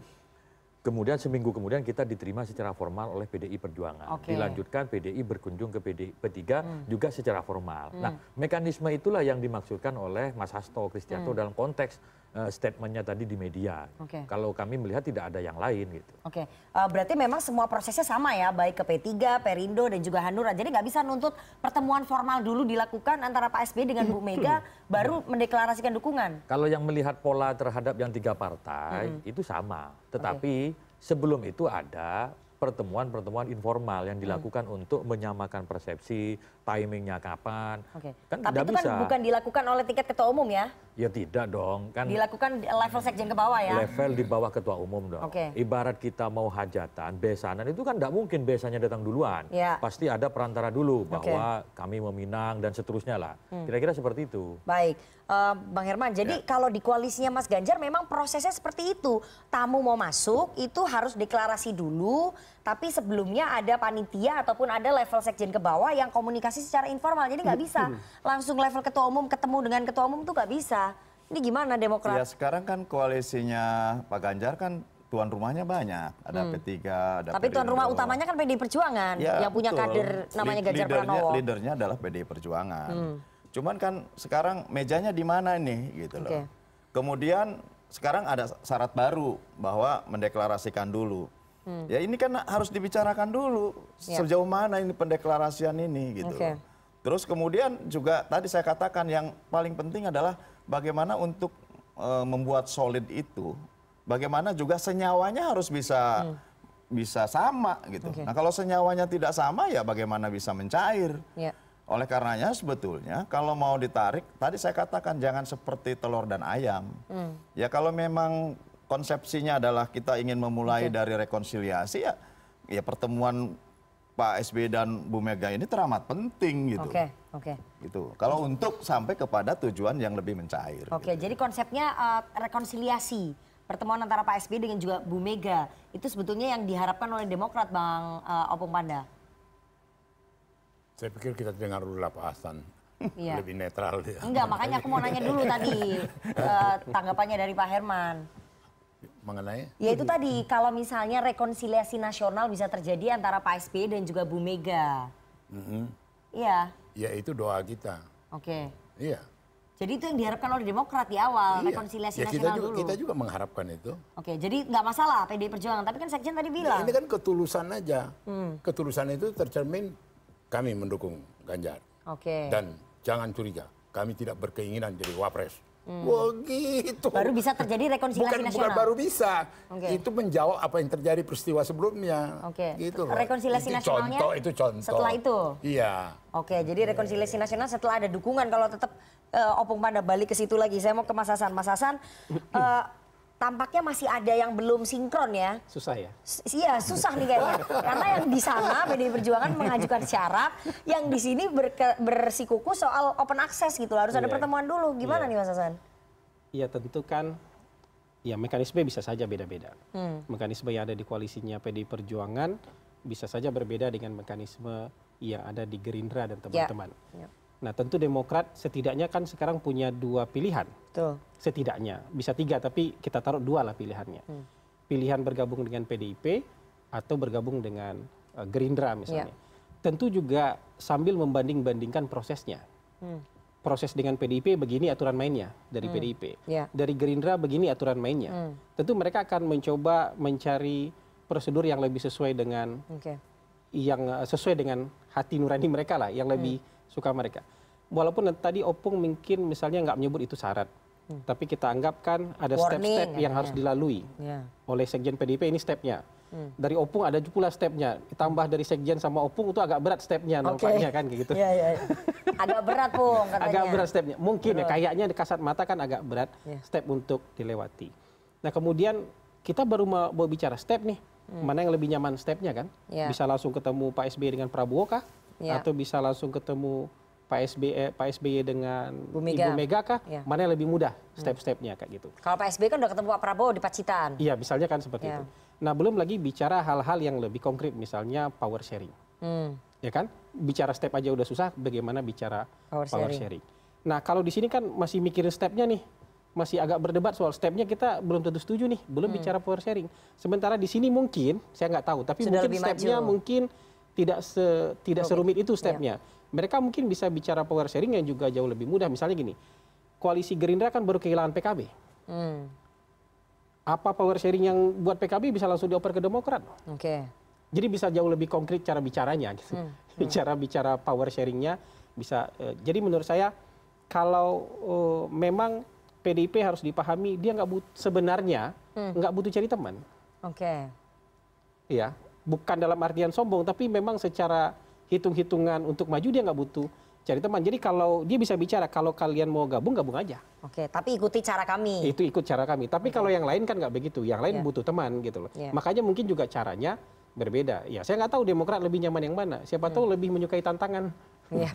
kemudian seminggu kemudian kita diterima secara formal oleh PDI Perjuangan. Okay. Dilanjutkan PDI berkunjung ke PDI P3 hmm. juga secara formal. Nah, hmm. Nah, mekanisme itulah yang dimaksudkan oleh Mas Hasto Kristianto hmm. dalam konteks Eh, statementnya tadi di media. Okay. Kalau kami melihat tidak ada yang lain gitu. Oke, okay. uh, eh, berarti memang semua prosesnya sama ya, baik ke P3, Perindo dan juga Hanura. Jadi nggak bisa nuntut pertemuan formal dulu dilakukan antara Pak SBY dengan Bu Mega, hmm. baru mendeklarasikan dukungan. Kalau yang melihat pola terhadap yang tiga partai hmm. itu sama, tetapi okay. sebelum itu ada pertemuan pertemuan informal yang hmm. dilakukan hmm. untuk menyamakan persepsi timingnya kapan okay. kan tapi itu kan bukan dilakukan oleh tiket ketua umum ya ya tidak dong kan dilakukan level sekjen ke bawah ya level di bawah ketua umum dong okay. ibarat kita mau hajatan besanan itu kan tidak mungkin besannya datang duluan yeah. pasti ada perantara dulu bahwa okay. kami meminang dan seterusnya lah hmm. kira-kira hmm. seperti itu baik Eh, Bang Herman. Jadi ya. kalau di koalisinya Mas Ganjar memang prosesnya seperti itu. Tamu mau masuk itu harus deklarasi dulu, tapi sebelumnya ada panitia ataupun ada level sekjen ke bawah yang komunikasi secara informal. Jadi nggak bisa hmm. langsung level ketua umum ketemu dengan ketua umum tuh nggak bisa. Ini gimana demokrasi? Ya sekarang kan koalisinya Pak Ganjar kan tuan rumahnya banyak. Ada hmm. P3, ada Tapi Perindo. tuan rumah utamanya kan PD Perjuangan ya, yang punya betul. kader namanya Ganjar Pranowo. Leadernya adalah PD Perjuangan. Hmm. Cuman kan sekarang mejanya di mana ini, gitu loh. Okay. Kemudian sekarang ada syarat baru bahwa mendeklarasikan dulu. Hmm. Ya ini kan harus dibicarakan dulu yeah. sejauh mana ini pendeklarasian ini gitu. Okay. Loh. Terus kemudian juga tadi saya katakan yang paling penting adalah bagaimana untuk e, membuat solid itu, bagaimana juga senyawanya harus bisa hmm. bisa sama gitu. Okay. Nah kalau senyawanya tidak sama ya bagaimana bisa mencair. Yeah. Oleh karenanya sebetulnya kalau mau ditarik, tadi saya katakan jangan seperti telur dan ayam. Hmm. Ya kalau memang konsepsinya adalah kita ingin memulai okay. dari rekonsiliasi ya, ya pertemuan Pak SBY dan Bu Mega ini teramat penting gitu. Oke, okay, oke. Okay. Gitu. Kalau untuk sampai kepada tujuan yang lebih mencair. Oke, okay, gitu. Ya. jadi konsepnya uh, rekonsiliasi pertemuan antara Pak SBY dengan juga Bu Mega itu sebetulnya yang diharapkan oleh Demokrat, Bang uh, Opung Panda. Saya pikir kita dengar dulu lah Pak Hasan. Iya. Lebih netral dia. Enggak, makanya aku mau nanya dulu tadi eh, tanggapannya dari Pak Herman. Mengenai? Ya itu tadi, kalau misalnya rekonsiliasi nasional bisa terjadi antara Pak SBY dan juga Bu Mega. Mm-hmm. Iya. Mm -hmm. Ya. ya itu doa kita. Oke. Okay. Iya. Jadi itu yang diharapkan oleh Demokrat di awal iya. rekonsiliasi ya, nasional juga, dulu. Kita juga mengharapkan itu. Oke, jadi nggak masalah PD Perjuangan. Tapi kan Sekjen tadi ya, bilang. Nah, ini kan ketulusan aja. Hmm. Ketulusan itu tercermin kami mendukung Ganjar. Oke. Okay. Dan jangan curiga, kami tidak berkeinginan jadi wapres. Hmm. Wah gitu. Baru bisa terjadi rekonsiliasi bukan, nasional. Bukan baru bisa. Okay. Itu menjawab apa yang terjadi peristiwa sebelumnya. Oke. Okay. Gitu Rekonsiliasi itu nasionalnya. Contoh itu contoh. Setelah itu. Iya. Oke, okay, jadi rekonsiliasi nasional setelah ada dukungan kalau tetap uh, opung pada balik ke situ lagi. Saya mau ke Mas Hasan. Mas Hasan, uh, tampaknya masih ada yang belum sinkron ya. Susah ya? Iya, susah nih kayaknya. Karena yang di sana PDI Perjuangan mengajukan syarat, yang di sini bersikuku soal open access gitu. Harus yeah. ada iya. pertemuan dulu. Gimana yeah. nih Mas Hasan? Iya, tentu kan ya mekanisme bisa saja beda-beda. Hmm. Mekanisme yang ada di koalisinya PDI Perjuangan bisa saja berbeda dengan mekanisme yang ada di Gerindra dan ya. teman-teman. Yeah. Yeah. Nah tentu Demokrat setidaknya kan sekarang punya dua pilihan. Betul. Setidaknya. Bisa tiga tapi kita taruh dua lah pilihannya. Hmm. Pilihan bergabung dengan PDIP atau bergabung dengan uh, Gerindra misalnya. Yeah. Tentu juga sambil membanding-bandingkan prosesnya. Hmm. Proses dengan PDIP begini aturan mainnya dari hmm. PDIP. Yeah. Dari Gerindra begini aturan mainnya. Hmm. Tentu mereka akan mencoba mencari prosedur yang lebih sesuai dengan... Okay. Yang eh, sesuai dengan hati nurani mereka lah, yang lebih hmm suka mereka. Walaupun tadi Opung mungkin misalnya nggak menyebut itu syarat, hmm. tapi kita anggapkan ada step-step ya, yang ya. harus dilalui ya. oleh sekjen PDIP ini stepnya. Hmm. Dari Opung ada pula stepnya. Tambah dari sekjen sama Opung itu agak berat stepnya okay. nampaknya kan gitu. Ya, ya, ya. <laughs> agak berat pun, katanya. Agak berat stepnya. Mungkin berat. ya kayaknya di kasat mata kan agak berat ya. step untuk dilewati. Nah kemudian kita baru mau bicara step nih. Hmm. Mana yang lebih nyaman stepnya kan? Ya. Bisa langsung ketemu Pak SBY dengan Prabowo kah? ya. atau bisa langsung ketemu Pak SBY, eh, Pak SBY dengan Bu Mega. Ibu Mega kah? Ya. Mana yang lebih mudah hmm. step-stepnya kayak gitu. Kalau Pak SBY kan udah ketemu Pak Prabowo di Pacitan. Iya, misalnya kan seperti ya. itu. Nah, belum lagi bicara hal-hal yang lebih konkret, misalnya power sharing. Hmm. Ya kan? Bicara step aja udah susah, bagaimana bicara power, power sharing. sharing. Nah, kalau di sini kan masih mikirin stepnya nih. Masih agak berdebat soal stepnya kita belum tentu setuju nih, belum hmm. bicara power sharing. Sementara di sini mungkin, saya nggak tahu, tapi Sudah mungkin stepnya mungkin tidak se, tidak serumit itu ya. stepnya. Mereka mungkin bisa bicara power sharing yang juga jauh lebih mudah. Misalnya gini, koalisi Gerindra kan baru kehilangan PKB. Hmm. Apa power sharing yang buat PKB bisa langsung dioper ke Demokrat? Oke. Okay. Jadi bisa jauh lebih konkret cara bicaranya, gitu. Hmm. Hmm. <laughs> Bicara bicara power sharingnya bisa. Eh, jadi menurut saya kalau eh, memang PDIP harus dipahami dia nggak but sebenarnya hmm. nggak hmm. butuh cari teman. Oke. Okay. Iya, bukan dalam artian sombong tapi memang secara hitung-hitungan untuk maju dia nggak butuh cari teman. Jadi kalau dia bisa bicara kalau kalian mau gabung gabung aja. Oke, tapi ikuti cara kami. Itu ikut cara kami. Tapi okay. kalau yang lain kan nggak begitu. Yang lain yeah. butuh teman gitu loh. Yeah. Makanya mungkin juga caranya berbeda. Ya, saya nggak tahu Demokrat lebih nyaman yang mana. Siapa hmm. tahu lebih menyukai tantangan. Iya.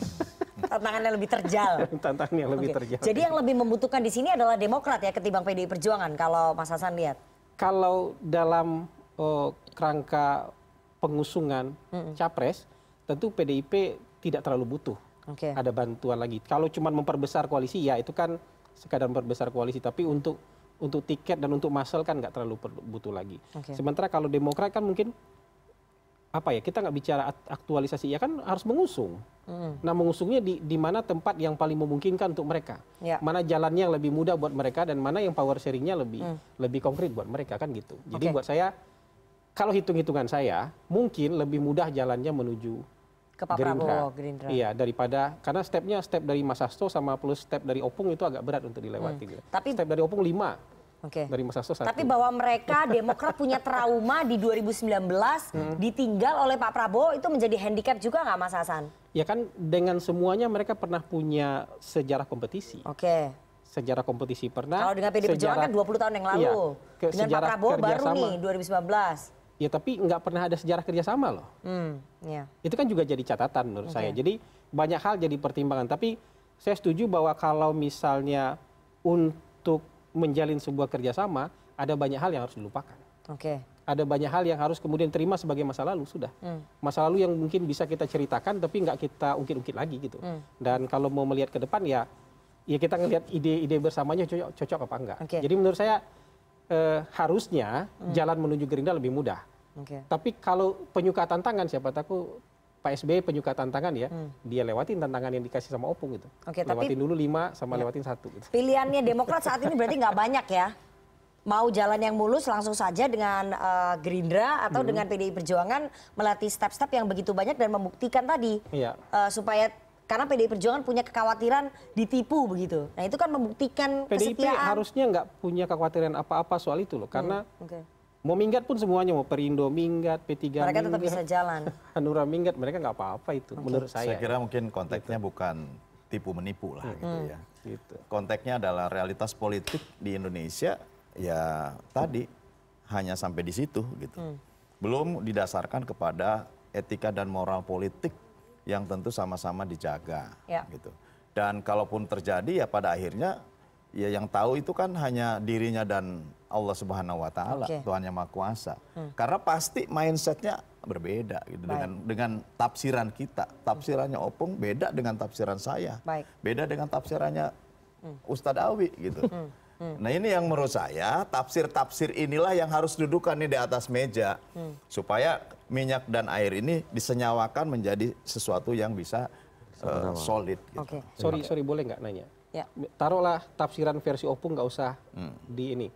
<laughs> Tantangannya lebih terjal. <laughs> Tantangan yang lebih okay. terjal. Jadi yang lebih membutuhkan di sini adalah Demokrat ya ketimbang PDI Perjuangan kalau Mas Hasan lihat. Kalau dalam oh, kerangka pengusungan capres tentu pdip tidak terlalu butuh ada bantuan lagi kalau cuma memperbesar koalisi ya itu kan sekadar memperbesar koalisi tapi untuk untuk tiket dan untuk masal kan nggak terlalu butuh lagi sementara kalau demokrat kan mungkin apa ya kita nggak bicara aktualisasi ya kan harus mengusung mm. nah mengusungnya di, di mana tempat yang paling memungkinkan untuk mereka yeah. mana jalannya yang lebih mudah buat mereka dan mana yang power sharingnya lebih mm. lebih konkret buat mereka kan gitu jadi okay. buat saya kalau hitung-hitungan saya mungkin lebih mudah jalannya menuju ke Pak Gerindra. Prabowo, Gerindra. Iya, daripada karena stepnya step dari Mas Hasto sama plus step dari Opung itu agak berat untuk dilewati. Hmm. Tapi step dari Opung lima. Oke. Okay. Dari Mas Hasto satu. Tapi bahwa mereka Demokrat punya trauma di 2019 hmm. ditinggal oleh Pak Prabowo itu menjadi handicap juga nggak Mas Hasan? Ya kan dengan semuanya mereka pernah punya sejarah kompetisi. Oke. Okay sejarah kompetisi pernah. Kalau dengan PD Perjuangan kan 20 tahun yang lalu. Iya, ke, dengan Pak Prabowo baru nih 2019 ya tapi nggak pernah ada sejarah kerjasama loh. Mm, yeah. Itu kan juga jadi catatan menurut okay. saya. Jadi banyak hal jadi pertimbangan. Tapi saya setuju bahwa kalau misalnya untuk menjalin sebuah kerjasama, ada banyak hal yang harus dilupakan. Oke. Okay. Ada banyak hal yang harus kemudian terima sebagai masa lalu sudah. mm. Masa lalu yang mungkin bisa kita ceritakan, tapi nggak kita ungkit-ungkit lagi gitu. Mm. Dan kalau mau melihat ke depan ya, ya kita ngelihat ide-ide bersamanya cocok, cocok apa enggak. Okay. Jadi menurut saya eh, harusnya mm. jalan menuju Gerindra lebih mudah tapi kalau penyuka tantangan siapa tahu pak sby penyuka tantangan ya hmm. dia lewatin tantangan yang dikasih sama opung gitu lewatin dulu lima sama ya. lewatin satu gitu. pilihannya demokrat saat ini berarti nggak banyak ya mau jalan yang mulus langsung saja dengan uh, Gerindra atau hmm. dengan PDI Perjuangan melatih step-step yang begitu banyak dan membuktikan tadi ya. uh, supaya karena PDI Perjuangan punya kekhawatiran ditipu begitu. Nah itu kan membuktikan PDIP kesetiaan. harusnya nggak punya kekhawatiran apa-apa soal itu loh karena hmm. okay. Mau minggat pun semuanya, mau Perindo minggat, P3 mereka minggat. Mereka tetap bisa jalan. <laughs> Hanura minggat, mereka nggak apa-apa itu okay. menurut saya. Saya kira mungkin konteksnya gitu. bukan tipu-menipu lah hmm. gitu ya. Hmm. Gitu. Konteksnya adalah realitas politik di Indonesia ya tadi hanya sampai di situ gitu. Hmm. Belum didasarkan kepada etika dan moral politik yang tentu sama-sama dijaga ya. gitu. Dan kalaupun terjadi ya pada akhirnya ya yang tahu itu kan hanya dirinya dan Allah Subhanahu wa taala, okay. Tuhan yang Maha Kuasa. Hmm. Karena pasti mindsetnya berbeda gitu dengan dengan tafsiran kita. Tafsirannya hmm. Opung beda dengan tafsiran saya. Baik. Beda dengan tafsirannya hmm. Ustadz Awi gitu. Hmm. Hmm. Nah ini yang menurut saya tafsir-tafsir inilah yang harus dudukan nih di atas meja hmm. supaya minyak dan air ini disenyawakan menjadi sesuatu yang bisa uh, solid. Gitu. Okay. Sorry sorry boleh nggak nanya? Ya. Taruhlah tafsiran versi opung nggak usah hmm. di ini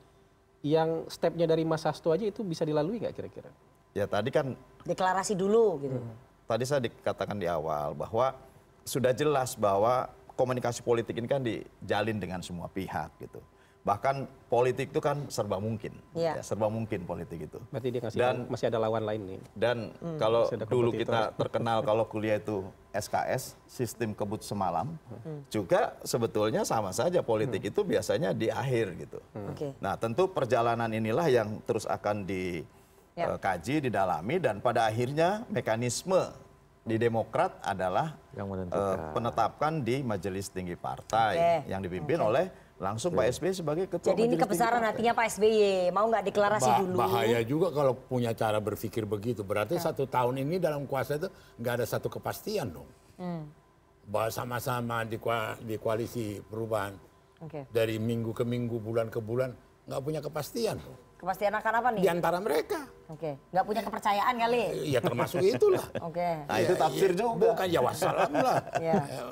yang stepnya dari Mas Hasto aja itu bisa dilalui nggak kira-kira? Ya tadi kan deklarasi dulu gitu. Hmm. Tadi saya dikatakan di awal bahwa sudah jelas bahwa komunikasi politik ini kan dijalin dengan semua pihak gitu bahkan politik itu kan serba mungkin ya. ya, serba mungkin politik itu berarti dia ngasih dan masih ada lawan lain nih dan hmm. kalau dulu kita terkenal <laughs> kalau kuliah itu SKS sistem kebut semalam hmm. juga sebetulnya sama saja politik hmm. itu biasanya di akhir gitu hmm. okay. nah tentu perjalanan inilah yang terus akan dikaji ya. Eh, didalami dan pada akhirnya mekanisme di Demokrat adalah yang Uh, eh, penetapkan di Majelis Tinggi Partai okay. yang dipimpin okay. oleh langsung Pak iya. SBY sebagai ketua Jadi ini kebesaran hatinya Pak SBY, mau nggak deklarasi bah dulu? Bahaya juga kalau punya cara berpikir begitu. Berarti ya. satu tahun ini dalam kuasa itu nggak ada satu kepastian dong. Hmm. Bahwa sama-sama di, di koalisi perubahan okay. dari minggu ke minggu, bulan ke bulan nggak punya kepastian dong. Kepastian akan apa nih? Di antara mereka. Oke, okay. nggak punya kepercayaan kali? Ya termasuk itulah. Oke. Okay. Nah, itu iya, tafsir ya, juga. Bukan ya wassalam lah. yeah. Ya,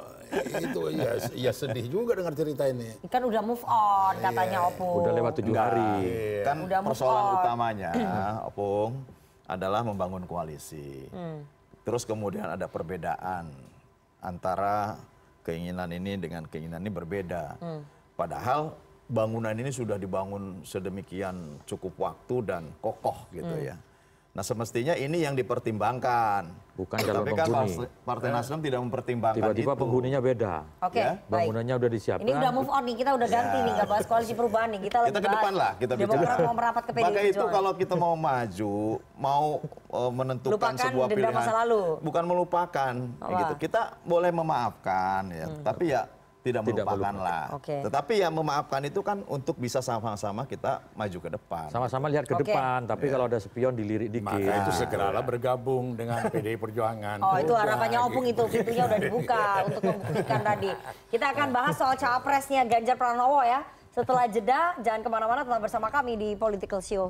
itu ya, ya sedih juga dengar cerita ini. Kan udah move on katanya yeah. Opung. Udah lewat tujuh hari. Yeah. Kan udah persoalan on. utamanya <clears throat> Opung adalah membangun koalisi. Hmm. Terus kemudian ada perbedaan antara keinginan ini dengan keinginan ini berbeda. Hmm. Padahal bangunan ini sudah dibangun sedemikian cukup waktu dan kokoh gitu hmm. ya. Nah semestinya ini yang dipertimbangkan. Bukan calon Tapi kan Partai Nasdem tidak mempertimbangkan Tiba-tiba itu. penghuninya beda. Oke, okay, ya? Bangunannya sudah disiapkan. Ini udah move on nih, kita udah ganti ya. nih, nggak bahas koalisi perubahan nih. Kita, kita ke depan lah, kita bicara. Demokrat mau merapat ke PDI Maka itu kalau kita mau maju, mau uh, menentukan Lupakan sebuah pilihan. masa lalu. Bukan melupakan, ya gitu. Kita boleh memaafkan, ya. Hmm. tapi ya tidak melupakan lah. Okay. Tetapi yang memaafkan itu kan untuk bisa sama-sama kita maju ke depan. Sama-sama lihat ke okay. depan, tapi yeah. kalau ada spion dilirik dikit. Maka itu segeralah iya. bergabung dengan PDI Perjuangan. Oh, itu harapannya opung gitu. itu, pintunya udah dibuka <laughs> untuk membuktikan tadi. Kita akan bahas soal cawapresnya Ganjar Pranowo ya. Setelah jeda, jangan kemana-mana, tetap bersama kami di Political Show.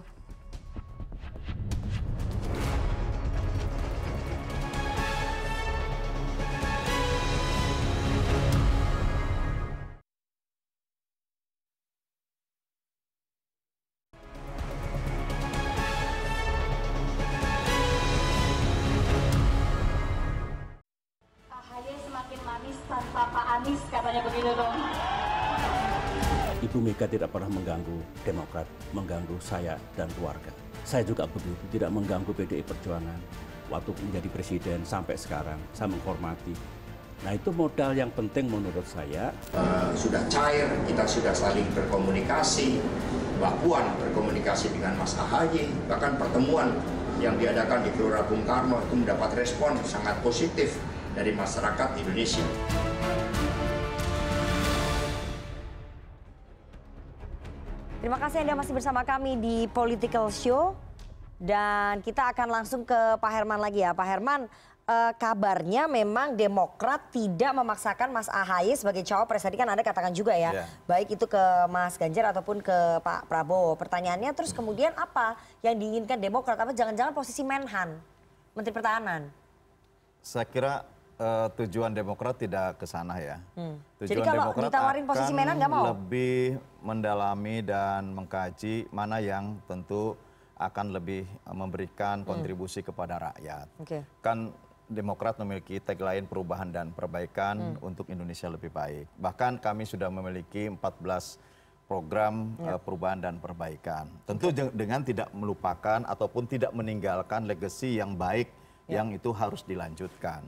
tidak pernah mengganggu Demokrat, mengganggu saya dan keluarga. Saya juga begitu, tidak mengganggu PDI Perjuangan. Waktu menjadi presiden sampai sekarang, saya menghormati. Nah itu modal yang penting menurut saya. Uh, sudah cair, kita sudah saling berkomunikasi. Mbak Puan berkomunikasi dengan Mas Ahaye, bahkan pertemuan yang diadakan di Gelora Bung Karno itu mendapat respon sangat positif dari masyarakat Indonesia. Terima kasih Anda masih bersama kami di Political Show. Dan kita akan langsung ke Pak Herman lagi ya. Pak Herman, eh, kabarnya memang Demokrat tidak memaksakan Mas Ahaye sebagai cawapres. Tadi kan Anda katakan juga ya, yeah. baik itu ke Mas Ganjar ataupun ke Pak Prabowo. Pertanyaannya terus kemudian apa yang diinginkan Demokrat? Apa jangan-jangan posisi Menhan, Menteri Pertahanan? Saya kira uh, tujuan Demokrat tidak ke sana ya. Hmm. Tujuan Jadi kalau Demokrat ditawarin posisi Menan nggak mau? Lebih mendalami dan mengkaji mana yang tentu akan lebih eh, memberikan hmm. kontribusi hmm. kepada rakyat. Okay. Kan Demokrat memiliki tagline perubahan dan perbaikan hmm. untuk Indonesia lebih baik. Bahkan kami sudah memiliki 14 program ya. uh, perubahan dan perbaikan. Tentu okay. dengan tidak melupakan ataupun tidak meninggalkan legacy yang baik ya. yang itu harus dilanjutkan.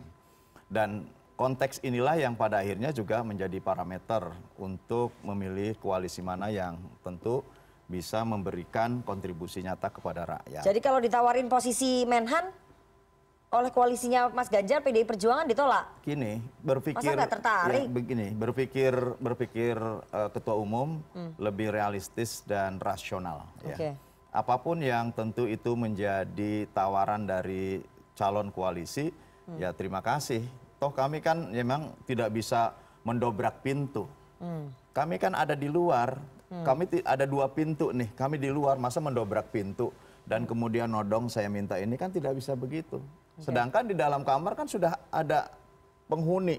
Dan konteks inilah yang pada akhirnya juga menjadi parameter untuk memilih koalisi mana yang tentu bisa memberikan kontribusi nyata kepada rakyat. Jadi kalau ditawarin posisi Menhan oleh koalisinya Mas Ganjar PDI Perjuangan ditolak. Gini, berpikir Masa tertarik? Ya, begini, berpikir berpikir uh, ketua umum hmm. lebih realistis dan rasional ya. okay. Apapun yang tentu itu menjadi tawaran dari calon koalisi, Hmm. ya terima kasih. Toh kami kan memang tidak bisa mendobrak pintu. Hmm. Kami kan ada di luar. Hmm. Kami ada dua pintu nih. Kami di luar masa mendobrak pintu dan hmm. kemudian nodong saya minta ini kan tidak bisa begitu. Okay. Sedangkan di dalam kamar kan sudah ada penghuni.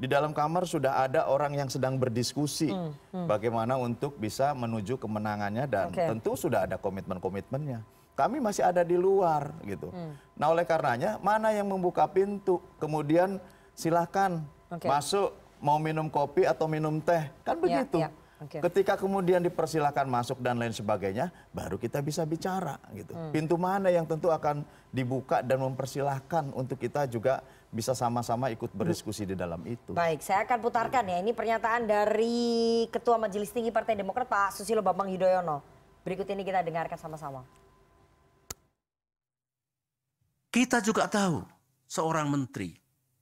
Di dalam kamar sudah ada orang yang sedang berdiskusi hmm, hmm. bagaimana untuk bisa menuju kemenangannya dan okay. tentu sudah ada komitmen-komitmennya. Kami masih ada di luar gitu. Hmm. Nah oleh karenanya mana yang membuka pintu kemudian silahkan okay. masuk mau minum kopi atau minum teh kan ya, begitu. Yeah, yeah. Okay. Ketika kemudian dipersilahkan masuk dan lain sebagainya, baru kita bisa bicara gitu. Hmm. Pintu mana yang tentu akan dibuka dan mempersilahkan untuk kita juga bisa sama-sama ikut berdiskusi di dalam itu. Baik, saya akan putarkan ya. Ini pernyataan dari Ketua Majelis Tinggi Partai Demokrat Pak Susilo Bambang Yudhoyono. Berikut ini kita dengarkan sama-sama. Kita juga tahu seorang menteri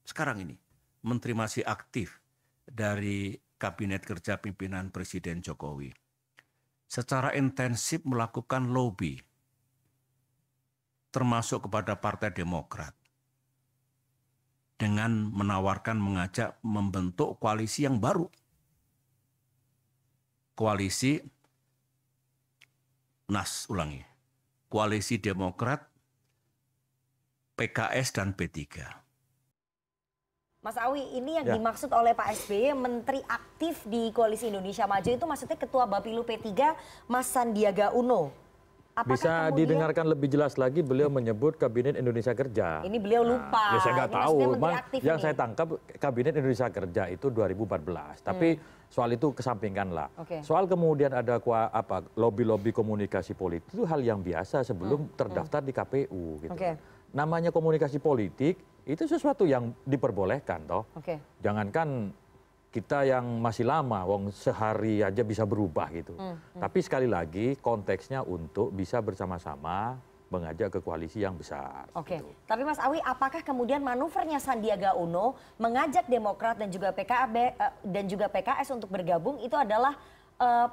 sekarang ini, menteri masih aktif dari kabinet kerja pimpinan Presiden Jokowi. Secara intensif melakukan lobby termasuk kepada Partai Demokrat dengan menawarkan mengajak membentuk koalisi yang baru. Koalisi Nas ulangi. Koalisi Demokrat PKS dan P3. Mas Awi, ini yang ya. dimaksud oleh Pak SBY menteri aktif di Koalisi Indonesia Maju itu maksudnya ketua Bapilu P3 Mas Sandiaga Uno. Apakah bisa kemudian... didengarkan lebih jelas lagi beliau menyebut kabinet Indonesia Kerja. Ini beliau nah, lupa. Nah, ya saya nggak tahu. yang ini. saya tangkap kabinet Indonesia Kerja itu 2014. Tapi hmm. soal itu kesampingkanlah. Okay. Soal kemudian ada apa lobby-lobby komunikasi politik itu hal yang biasa sebelum hmm. terdaftar hmm. di KPU gitu. Okay namanya komunikasi politik itu sesuatu yang diperbolehkan toh jangankan kita yang masih lama wong sehari aja bisa berubah gitu hmm, hmm. tapi sekali lagi konteksnya untuk bisa bersama sama mengajak ke koalisi yang besar. Oke, gitu. tapi Mas Awi, apakah kemudian manuvernya Sandiaga Uno mengajak Demokrat dan juga PKB eh, dan juga PKS untuk bergabung itu adalah uh,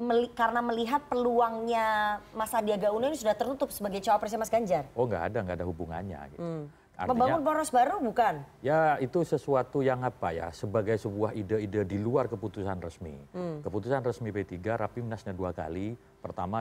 meli karena melihat peluangnya Mas Sandiaga Uno ini sudah tertutup sebagai cawapresnya Mas Ganjar? Oh nggak ada, nggak ada hubungannya. Gitu. Hmm. Artinya, Membangun poros baru bukan? Ya itu sesuatu yang apa ya sebagai sebuah ide-ide di luar keputusan resmi. Hmm. Keputusan resmi P3 Rapimnasnya dua kali. Pertama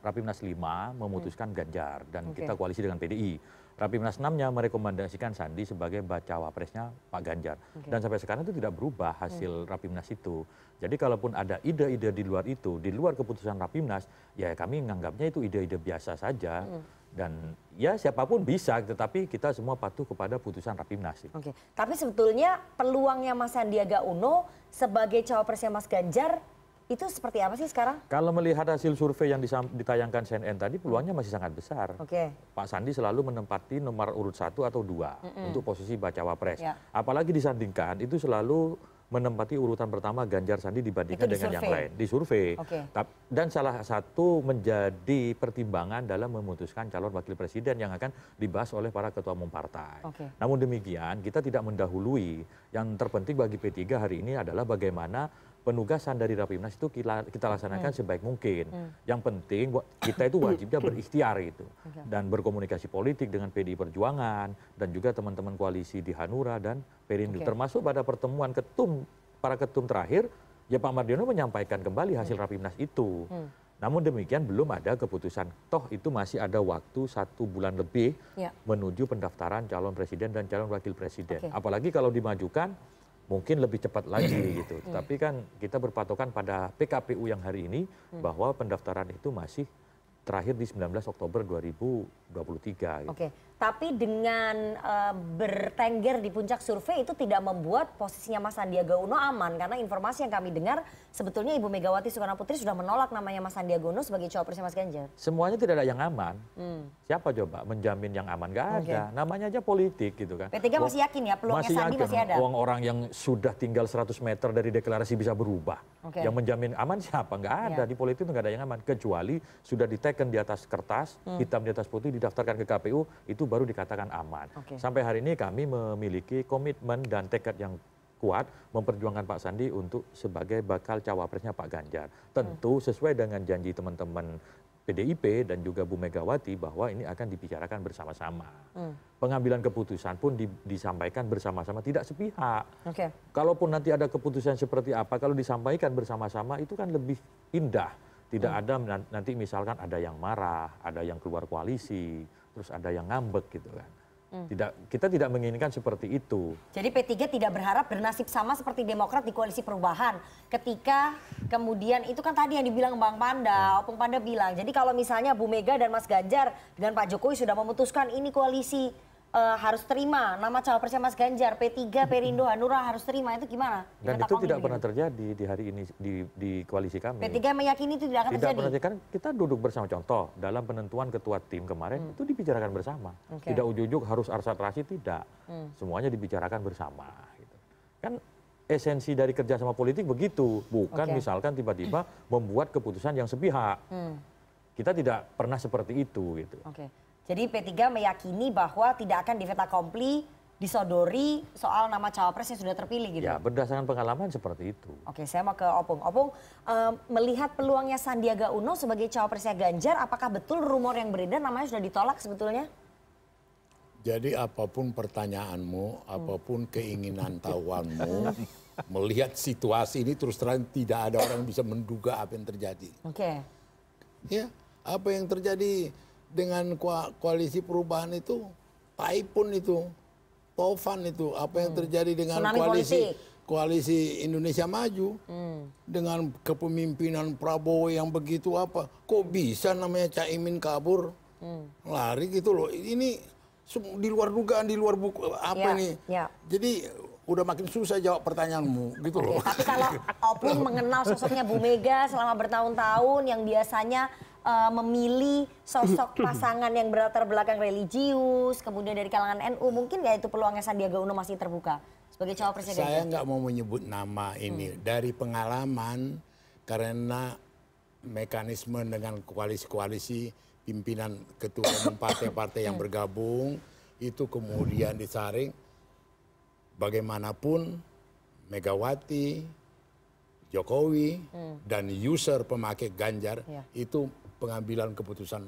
Rapimnas 5 memutuskan hmm. Ganjar dan okay. kita koalisi dengan PDI. Rapimnas 6-nya merekomendasikan Sandi sebagai bacawa presnya Pak Ganjar. Okay. Dan sampai sekarang itu tidak berubah hasil hmm. Rapimnas itu. Jadi kalaupun ada ide-ide di luar itu, di luar keputusan Rapimnas, ya kami menganggapnya itu ide-ide biasa saja. Hmm. Dan ya siapapun bisa, tetapi kita semua patuh kepada putusan Rapimnas. Oke, okay. tapi sebetulnya peluangnya Mas Sandiaga Uno sebagai cawapresnya Mas Ganjar itu seperti apa sih sekarang? Kalau melihat hasil survei yang ditayangkan CNN tadi, peluangnya masih sangat besar. Oke. Okay. Pak Sandi selalu menempati nomor urut satu atau dua mm -mm. untuk posisi baca wapres. Ya. Apalagi disandingkan, itu selalu menempati urutan pertama Ganjar Sandi dibandingkan dengan yang lain di survei. Okay. Dan salah satu menjadi pertimbangan dalam memutuskan calon wakil presiden yang akan dibahas oleh para ketua umum partai. Okay. Namun demikian, kita tidak mendahului. Yang terpenting bagi P3 hari ini adalah bagaimana penugasan dari Rapimnas itu kita, kita laksanakan hmm. sebaik mungkin. Hmm. Yang penting kita itu hmm. wajibnya hmm. berikhtiar itu okay. dan berkomunikasi politik dengan PDI Perjuangan dan juga teman-teman koalisi di Hanura dan Perindo okay. termasuk pada pertemuan ketum para ketum terakhir ya Pak Mardiono menyampaikan kembali hmm. hasil hmm. Rapimnas itu. Hmm. Namun demikian belum ada keputusan. Toh itu masih ada waktu satu bulan lebih ya. menuju pendaftaran calon presiden dan calon wakil presiden. Okay. Apalagi kalau dimajukan mungkin lebih cepat lagi hmm. gitu. Hmm. Tapi kan kita berpatokan pada PKPU yang hari ini hmm. bahwa pendaftaran itu masih terakhir di 19 Oktober 2023 gitu. Oke. Tapi dengan e, bertengger di puncak survei itu tidak membuat posisinya Mas Sandiaga Uno aman karena informasi yang kami dengar sebetulnya Ibu Megawati Soekarno Putri sudah menolak namanya Mas Sandiaga Uno sebagai cawapresnya Mas Ganjar. Semuanya tidak ada yang aman. Hmm. Siapa coba menjamin yang aman? Gak ada. Okay. Namanya aja politik gitu kan. p masih yakin ya peluangnya masih Sandi yakin. masih ada. Uang orang yang sudah tinggal 100 meter dari deklarasi bisa berubah. Okay. Yang menjamin aman siapa? Gak ada. Yeah. Di politik itu gak ada yang aman kecuali sudah diteken di atas kertas, hmm. hitam di atas putih didaftarkan ke KPU itu itu baru dikatakan aman. Okay. Sampai hari ini kami memiliki komitmen dan tekad yang kuat memperjuangkan Pak Sandi untuk sebagai bakal cawapresnya Pak Ganjar. Tentu sesuai dengan janji teman-teman PDIP dan juga Bu Megawati bahwa ini akan dibicarakan bersama-sama. Hmm. Pengambilan keputusan pun di, disampaikan bersama-sama, tidak sepihak. Okay. Kalaupun nanti ada keputusan seperti apa, kalau disampaikan bersama-sama itu kan lebih indah. Tidak hmm. ada nanti misalkan ada yang marah, ada yang keluar koalisi, terus ada yang ngambek gitu kan. Hmm. Tidak, kita tidak menginginkan seperti itu. Jadi P3 tidak berharap bernasib sama seperti Demokrat di koalisi perubahan. Ketika kemudian itu kan tadi yang dibilang Bang Panda, hmm. Opung Panda bilang. Jadi kalau misalnya Bu Mega dan Mas Ganjar dengan Pak Jokowi sudah memutuskan ini koalisi uh, harus terima nama cawapresnya Mas Ganjar, P3, Perindo, Hanura harus terima itu gimana? Dan itu tidak gitu. pernah terjadi di hari ini di, di koalisi kami. P3 meyakini itu tidak akan tidak terjadi. Pernah, kita duduk bersama contoh dalam penentuan ketua tim kemarin hmm. itu dibicarakan bersama. Okay. Tidak ujuk-ujuk harus Arsat Rashid tidak. Hmm. Semuanya dibicarakan bersama gitu. Kan esensi dari kerjasama politik begitu, bukan okay. misalkan tiba-tiba <clears throat> membuat keputusan yang sepihak. Hmm. Kita tidak pernah seperti itu gitu. Okay. Jadi P3 meyakini bahwa tidak akan veta kompli disodori soal nama cawapres yang sudah terpilih gitu. Ya, berdasarkan pengalaman seperti itu. Oke, saya mau ke Opung. Opung, um, melihat peluangnya Sandiaga Uno sebagai cawapresnya Ganjar, apakah betul rumor yang beredar namanya sudah ditolak sebetulnya? Jadi apapun pertanyaanmu, apapun hmm. keinginan <laughs> tahuanmu, <laughs> melihat situasi ini terus terang tidak ada orang yang bisa menduga apa yang terjadi. Oke. Okay. Ya, apa yang terjadi dengan koalisi perubahan itu Taipun itu Tofan itu apa yang hmm. terjadi dengan Tsunami koalisi politik. koalisi Indonesia Maju hmm. dengan kepemimpinan Prabowo yang begitu apa kok bisa namanya Caimin kabur hmm. lari gitu loh ini di luar dugaan di luar buku apa ya, nih ya. jadi udah makin susah jawab pertanyaanmu gitu loh tapi kalau Opung mengenal sosoknya Bu Mega selama bertahun-tahun yang biasanya uh, memilih sosok <clears throat> pasangan yang berlatar belakang religius, kemudian dari kalangan NU, mungkin nggak itu peluangnya Sandiaga Uno masih terbuka sebagai presiden. Saya nggak mau menyebut nama ini hmm. dari pengalaman karena mekanisme dengan koalisi-koalisi pimpinan ketua umum <coughs> partai-partai yang hmm. bergabung itu kemudian disaring bagaimanapun Megawati, Jokowi hmm. dan user pemakai Ganjar ya. itu pengambilan keputusan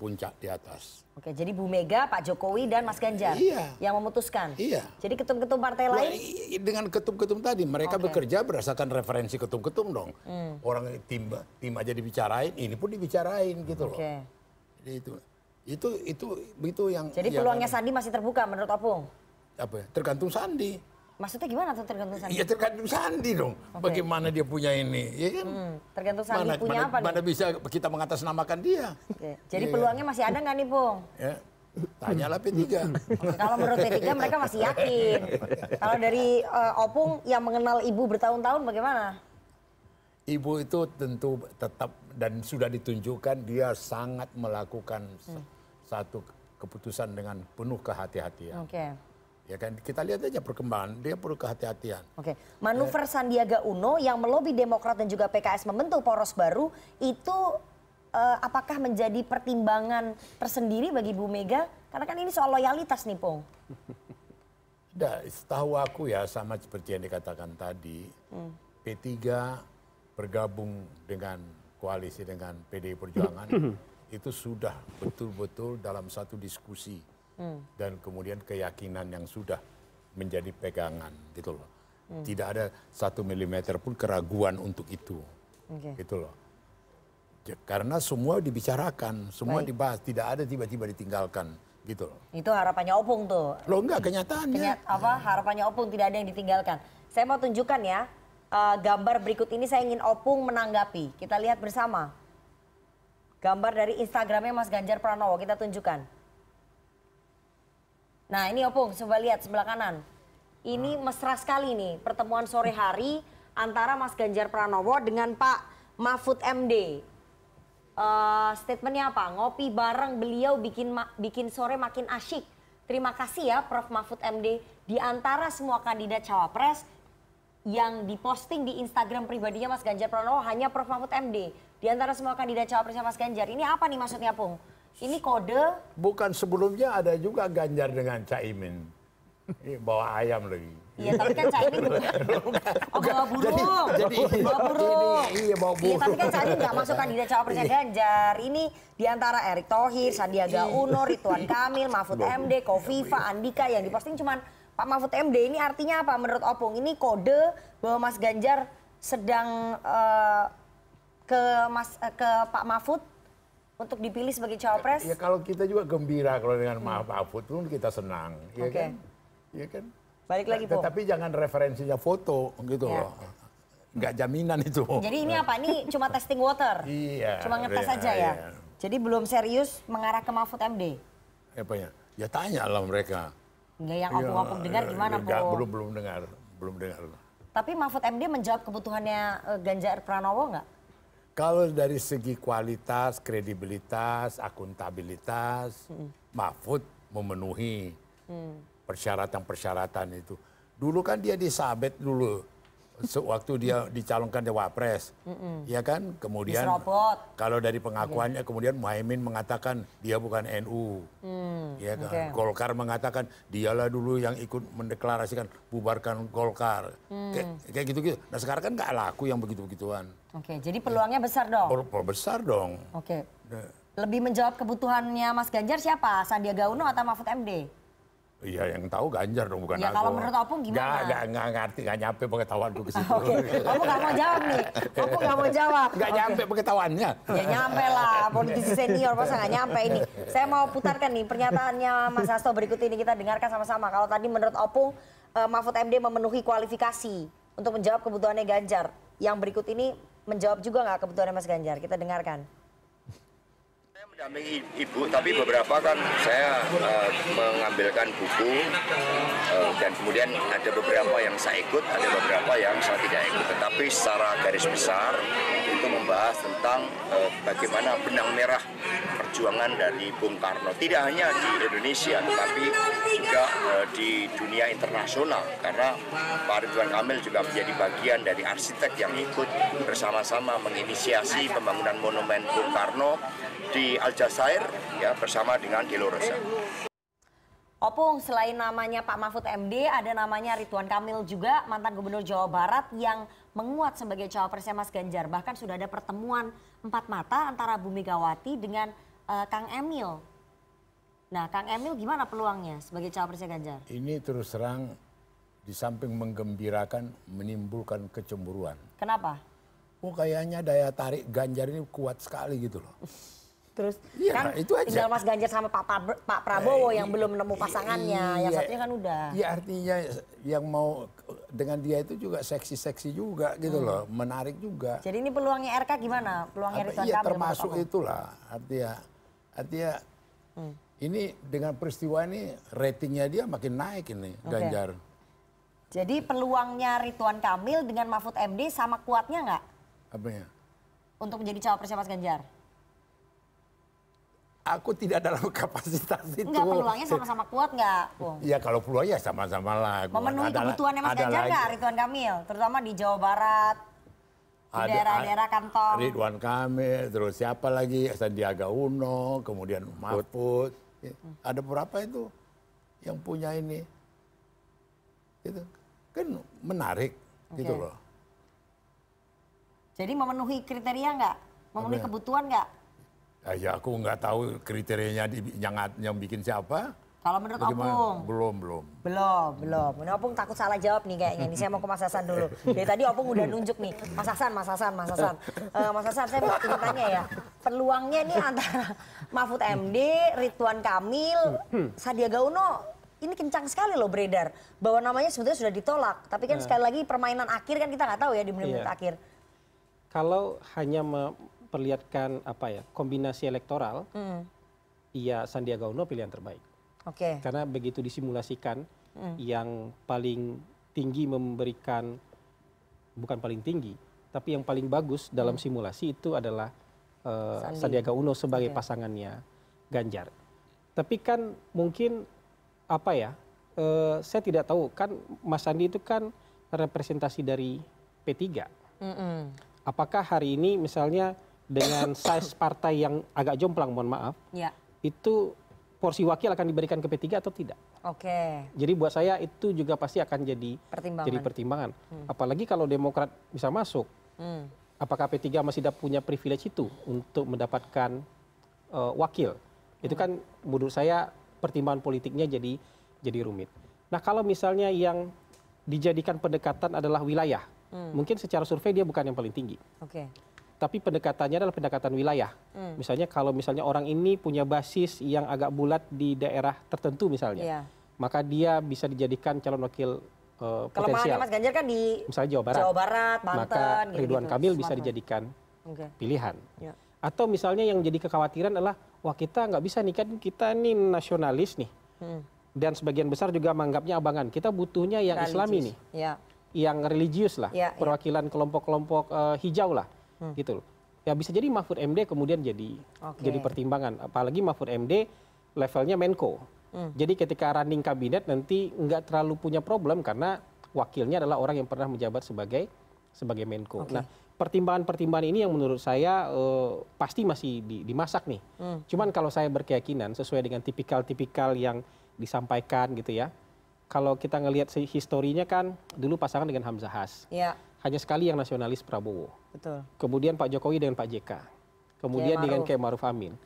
puncak di atas. Oke, jadi Bu Mega, Pak Jokowi dan Mas Ganjar iya. yang memutuskan. Iya. Jadi ketum-ketum partai lain dengan ketum-ketum tadi mereka okay. bekerja berdasarkan referensi ketum-ketum dong. Hmm. Orang tim tim aja dibicarain, ini pun dibicarain gitu okay. loh. Jadi itu itu itu begitu yang Jadi yang peluangnya ada. Sandi masih terbuka menurut Opung? Apa? Ya? Tergantung Sandi. Maksudnya gimana tuh tergantung Sandi? Ya tergantung Sandi dong. Okay. Bagaimana dia punya ini, ya kan? Hmm, tergantung Sandi mana, punya mana, apa Mana nih? bisa kita mengatasnamakan dia. Okay. Jadi ya, peluangnya masih ada nggak nih, Bung? Tanya Tanyalah P3. <laughs> Kalau menurut P3 mereka masih yakin. Kalau dari uh, Opung yang mengenal ibu bertahun-tahun bagaimana? Ibu itu tentu tetap dan sudah ditunjukkan dia sangat melakukan hmm. satu keputusan dengan penuh kehati-hatian. Okay. Ya kan kita lihat aja perkembangan, dia perlu kehati-hatian. Oke, manuver eh. Sandiaga Uno yang melobi Demokrat dan juga PKS membentuk poros baru itu eh, apakah menjadi pertimbangan tersendiri bagi Bu Mega? Karena kan ini soal loyalitas nih, Pong. Tidak, setahu aku ya sama seperti yang dikatakan tadi, hmm. P3 bergabung dengan koalisi dengan PDI Perjuangan hmm. itu sudah betul-betul dalam satu diskusi Hmm. dan kemudian keyakinan yang sudah menjadi pegangan gitu loh. Hmm. Tidak ada satu milimeter pun keraguan untuk itu, okay. gitu loh. Karena semua dibicarakan, semua Baik. dibahas, tidak ada tiba-tiba ditinggalkan gitu loh. Itu harapannya Opung tuh. Loh enggak, kenyataannya. Kenyat, apa, harapannya Opung tidak ada yang ditinggalkan. Saya mau tunjukkan ya, uh, gambar berikut ini saya ingin Opung menanggapi. Kita lihat bersama. Gambar dari Instagramnya Mas Ganjar Pranowo, kita tunjukkan. Nah ini Opung, coba lihat sebelah kanan. Ini ah. mesra sekali nih pertemuan sore hari antara Mas Ganjar Pranowo dengan Pak Mahfud MD. Uh, eh, statementnya apa? Ngopi bareng beliau bikin bikin sore makin asyik. Terima kasih ya Prof. Mahfud MD. Di antara semua kandidat cawapres yang diposting di Instagram pribadinya Mas Ganjar Pranowo hanya Prof. Mahfud MD. Di antara semua kandidat cawapresnya Mas Ganjar. Ini apa nih maksudnya Pung? Ini kode? Bukan sebelumnya ada juga Ganjar dengan Caimin. Ini bawa ayam lagi. Iya, tapi kan Caimin <laughs> oh, bawa burung. Jadi, bawa burung. iya, bawa burung. Iya, tapi kan Caimin iya, nggak masuk kandidat cawapresnya Ganjar. Ini diantara Erick Thohir, Sandiaga iya. Uno, Ridwan Kamil, Mahfud MD, Kofifa, iya. Andika yang diposting cuman Pak Mahfud MD ini artinya apa menurut Opung? Ini kode bahwa Mas Ganjar sedang uh, ke Mas uh, ke Pak Mahfud untuk dipilih sebagai cawapres? Ya, ya kalau kita juga gembira kalau dengan hmm. Mahfud pun kita senang, ya okay. kan? Ya kan? Balik lagi, nah, Tapi jangan referensinya foto gitu ya. loh. Enggak jaminan itu. Jadi ini apa? Ini cuma testing water? Iya. Cuma ngetes iya, aja ya? Iya. Jadi belum serius mengarah ke Mahfud MD? Apa ya? Ya tanya lah mereka. Enggak yang aku opung ya, dengar eh, gimana, enggak, Belum, belum dengar. Belum dengar. Tapi Mahfud MD menjawab kebutuhannya eh, Ganjar Pranowo enggak? Kalau dari segi kualitas, kredibilitas, akuntabilitas, hmm. Mahfud memenuhi hmm. persyaratan-persyaratan itu. Dulu kan dia disabet dulu sewaktu dia dicalonkan cawapres, mm ya kan? Kemudian kalau dari iya. pengakuannya okay. kemudian Muhaimin mengatakan dia bukan NU, mm, ya kan? Okay. Golkar mengatakan dialah dulu yang ikut mendeklarasikan bubarkan Golkar, mm. Kay kayak gitu-gitu. Nah sekarang kan nggak laku yang begitu-begituan. Oke, okay, jadi peluangnya ya. besar dong. Peluang besar dong. Oke. Okay. Nah. Lebih menjawab kebutuhannya Mas Ganjar siapa? Sandiaga Uno atau Mahfud MD? Iya yang tahu Ganjar dong bukan ya, aku. kalau menurut Opung gimana? Gak, gak, ngerti, gak nyampe pengetahuan ke situ. Oke, okay. Opung gak mau jawab nih. Opung gak mau jawab. Gak okay. nyampe pengetahuannya. Ya nyampe lah, politisi senior masa gak nyampe ini. Saya mau putarkan nih pernyataannya Mas Hasto berikut ini kita dengarkan sama-sama. Kalau tadi menurut Opung, eh, Mahfud MD memenuhi kualifikasi untuk menjawab kebutuhannya Ganjar. Yang berikut ini menjawab juga nggak kebutuhannya Mas Ganjar? Kita dengarkan mendampingi ibu, tapi beberapa kan saya uh, mengambilkan buku uh, dan kemudian ada beberapa yang saya ikut, ada beberapa yang saya tidak ikut. Tetapi secara garis besar membahas tentang eh, bagaimana benang merah perjuangan dari Bung Karno tidak hanya di Indonesia tetapi juga eh, di dunia internasional karena Pak Ridwan Kamil juga menjadi bagian dari arsitek yang ikut bersama-sama menginisiasi pembangunan monumen Bung Karno di Aljazair ya bersama dengan Gelorosa. Opung, selain namanya Pak Mahfud MD, ada namanya Ridwan Kamil juga, mantan Gubernur Jawa Barat yang menguat sebagai cawapresnya Mas Ganjar. Bahkan sudah ada pertemuan empat mata antara Bu Megawati dengan uh, Kang Emil. Nah, Kang Emil gimana peluangnya sebagai cawapresnya Ganjar? Ini terus terang di samping menggembirakan, menimbulkan kecemburuan. Kenapa? Oh kayaknya daya tarik Ganjar ini kuat sekali gitu loh. <laughs> Terus ya, kan itu aja. tinggal Mas Ganjar sama Pak, Pak, Pak Prabowo eh, yang belum nemu pasangannya, ya, iya, yang satunya kan udah. Iya artinya yang mau dengan dia itu juga seksi-seksi juga gitu hmm. loh, menarik juga. Jadi ini peluangnya RK gimana? Peluangnya Ridwan Kamil? Iya termasuk itulah artinya artinya hmm. ini dengan peristiwa ini ratingnya dia makin naik ini okay. Ganjar. Jadi peluangnya rituan Kamil dengan Mahfud MD sama kuatnya nggak? Apanya? Untuk menjadi cawapresnya Mas Ganjar? aku tidak dalam <laughs> kapasitas itu. Enggak, peluangnya sama-sama kuat nggak? Oh. Ya kalau peluang ya sama-sama lah. Memenuhi ada kebutuhannya Mas Ganjar nggak Ridwan Kamil? Terutama di Jawa Barat, di daerah-daerah ah, kantor. Ridwan Kamil, terus siapa lagi? Sandiaga Uno, kemudian Mahfud. Ya, ada berapa itu yang punya ini? Gitu. Kan menarik okay. gitu loh. Jadi memenuhi kriteria nggak? Memenuhi kebutuhan nggak? Eh, ya aku nggak tahu kriterianya di, yang, yang bikin siapa. Kalau menurut Bagaimana? Opung? Belum, belum. Belum, belum. menurut Opung takut salah jawab nih kayaknya. Ini saya mau ke Mas Hasan dulu. Dari tadi Opung udah nunjuk nih. Mas Hasan, Mas Hasan, Mas Hasan. Uh, Mas Hasan, saya mau tanya ya. Peluangnya ini antara Mahfud MD, Ridwan Kamil, Sandiaga Uno. Ini kencang sekali loh beredar. Bahwa namanya sebetulnya sudah ditolak. Tapi kan nah. sekali lagi permainan akhir kan kita nggak tahu ya di menit-menit iya. akhir. Kalau hanya perlihatkan apa ya kombinasi elektoral, mm. ya Sandiaga Uno pilihan terbaik. Oke. Okay. Karena begitu disimulasikan mm. yang paling tinggi memberikan bukan paling tinggi, tapi yang paling bagus dalam mm. simulasi itu adalah uh, Sandiaga Uno sebagai okay. pasangannya Ganjar. Tapi kan mungkin apa ya? Uh, saya tidak tahu kan Mas Sandi itu kan representasi dari P3. Hmm. Apakah hari ini misalnya dengan size partai yang agak jomplang mohon maaf ya. itu porsi wakil akan diberikan ke P3 atau tidak. Oke. Jadi buat saya itu juga pasti akan jadi pertimbangan. Jadi pertimbangan. Hmm. Apalagi kalau Demokrat bisa masuk, hmm. apakah P3 masih dapat punya privilege itu untuk mendapatkan uh, wakil? Itu hmm. kan menurut saya pertimbangan politiknya jadi jadi rumit. Nah kalau misalnya yang dijadikan pendekatan adalah wilayah, hmm. mungkin secara survei dia bukan yang paling tinggi. Oke. Okay tapi pendekatannya adalah pendekatan wilayah. Hmm. Misalnya kalau misalnya orang ini punya basis yang agak bulat di daerah tertentu misalnya, yeah. maka dia bisa dijadikan calon wakil uh, eh, potensial. potensial. Mas Ganjar kan di misalnya Jawa Barat, Jawa Barat Banten, maka Ridwan Kamil bisa dijadikan okay. pilihan. Yeah. Atau misalnya yang jadi kekhawatiran adalah wah kita nggak bisa nih kan kita ini nasionalis nih. Hmm. Dan sebagian besar juga menganggapnya abangan. Kita butuhnya yang Islam Islami nih. Yeah. Yang religius lah, yeah, ya. perwakilan kelompok-kelompok uh, hijau lah Hmm. gitu loh ya bisa jadi mahfud md kemudian jadi jadi pertimbangan apalagi mahfud md levelnya menko hmm. jadi ketika running kabinet nanti nggak terlalu punya problem karena wakilnya adalah orang yang pernah menjabat sebagai sebagai menko nah pertimbangan-pertimbangan ini yang menurut saya uh, pasti masih di, dimasak nih hmm. cuman kalau saya berkeyakinan sesuai dengan tipikal-tipikal yang disampaikan gitu ya kalau kita ngelihat historinya kan dulu pasangan dengan Hamzahas ya hanya sekali yang nasionalis Prabowo. Betul. Kemudian Pak Jokowi dengan Pak JK. Kemudian Kiai dengan Kiai Maruf Amin.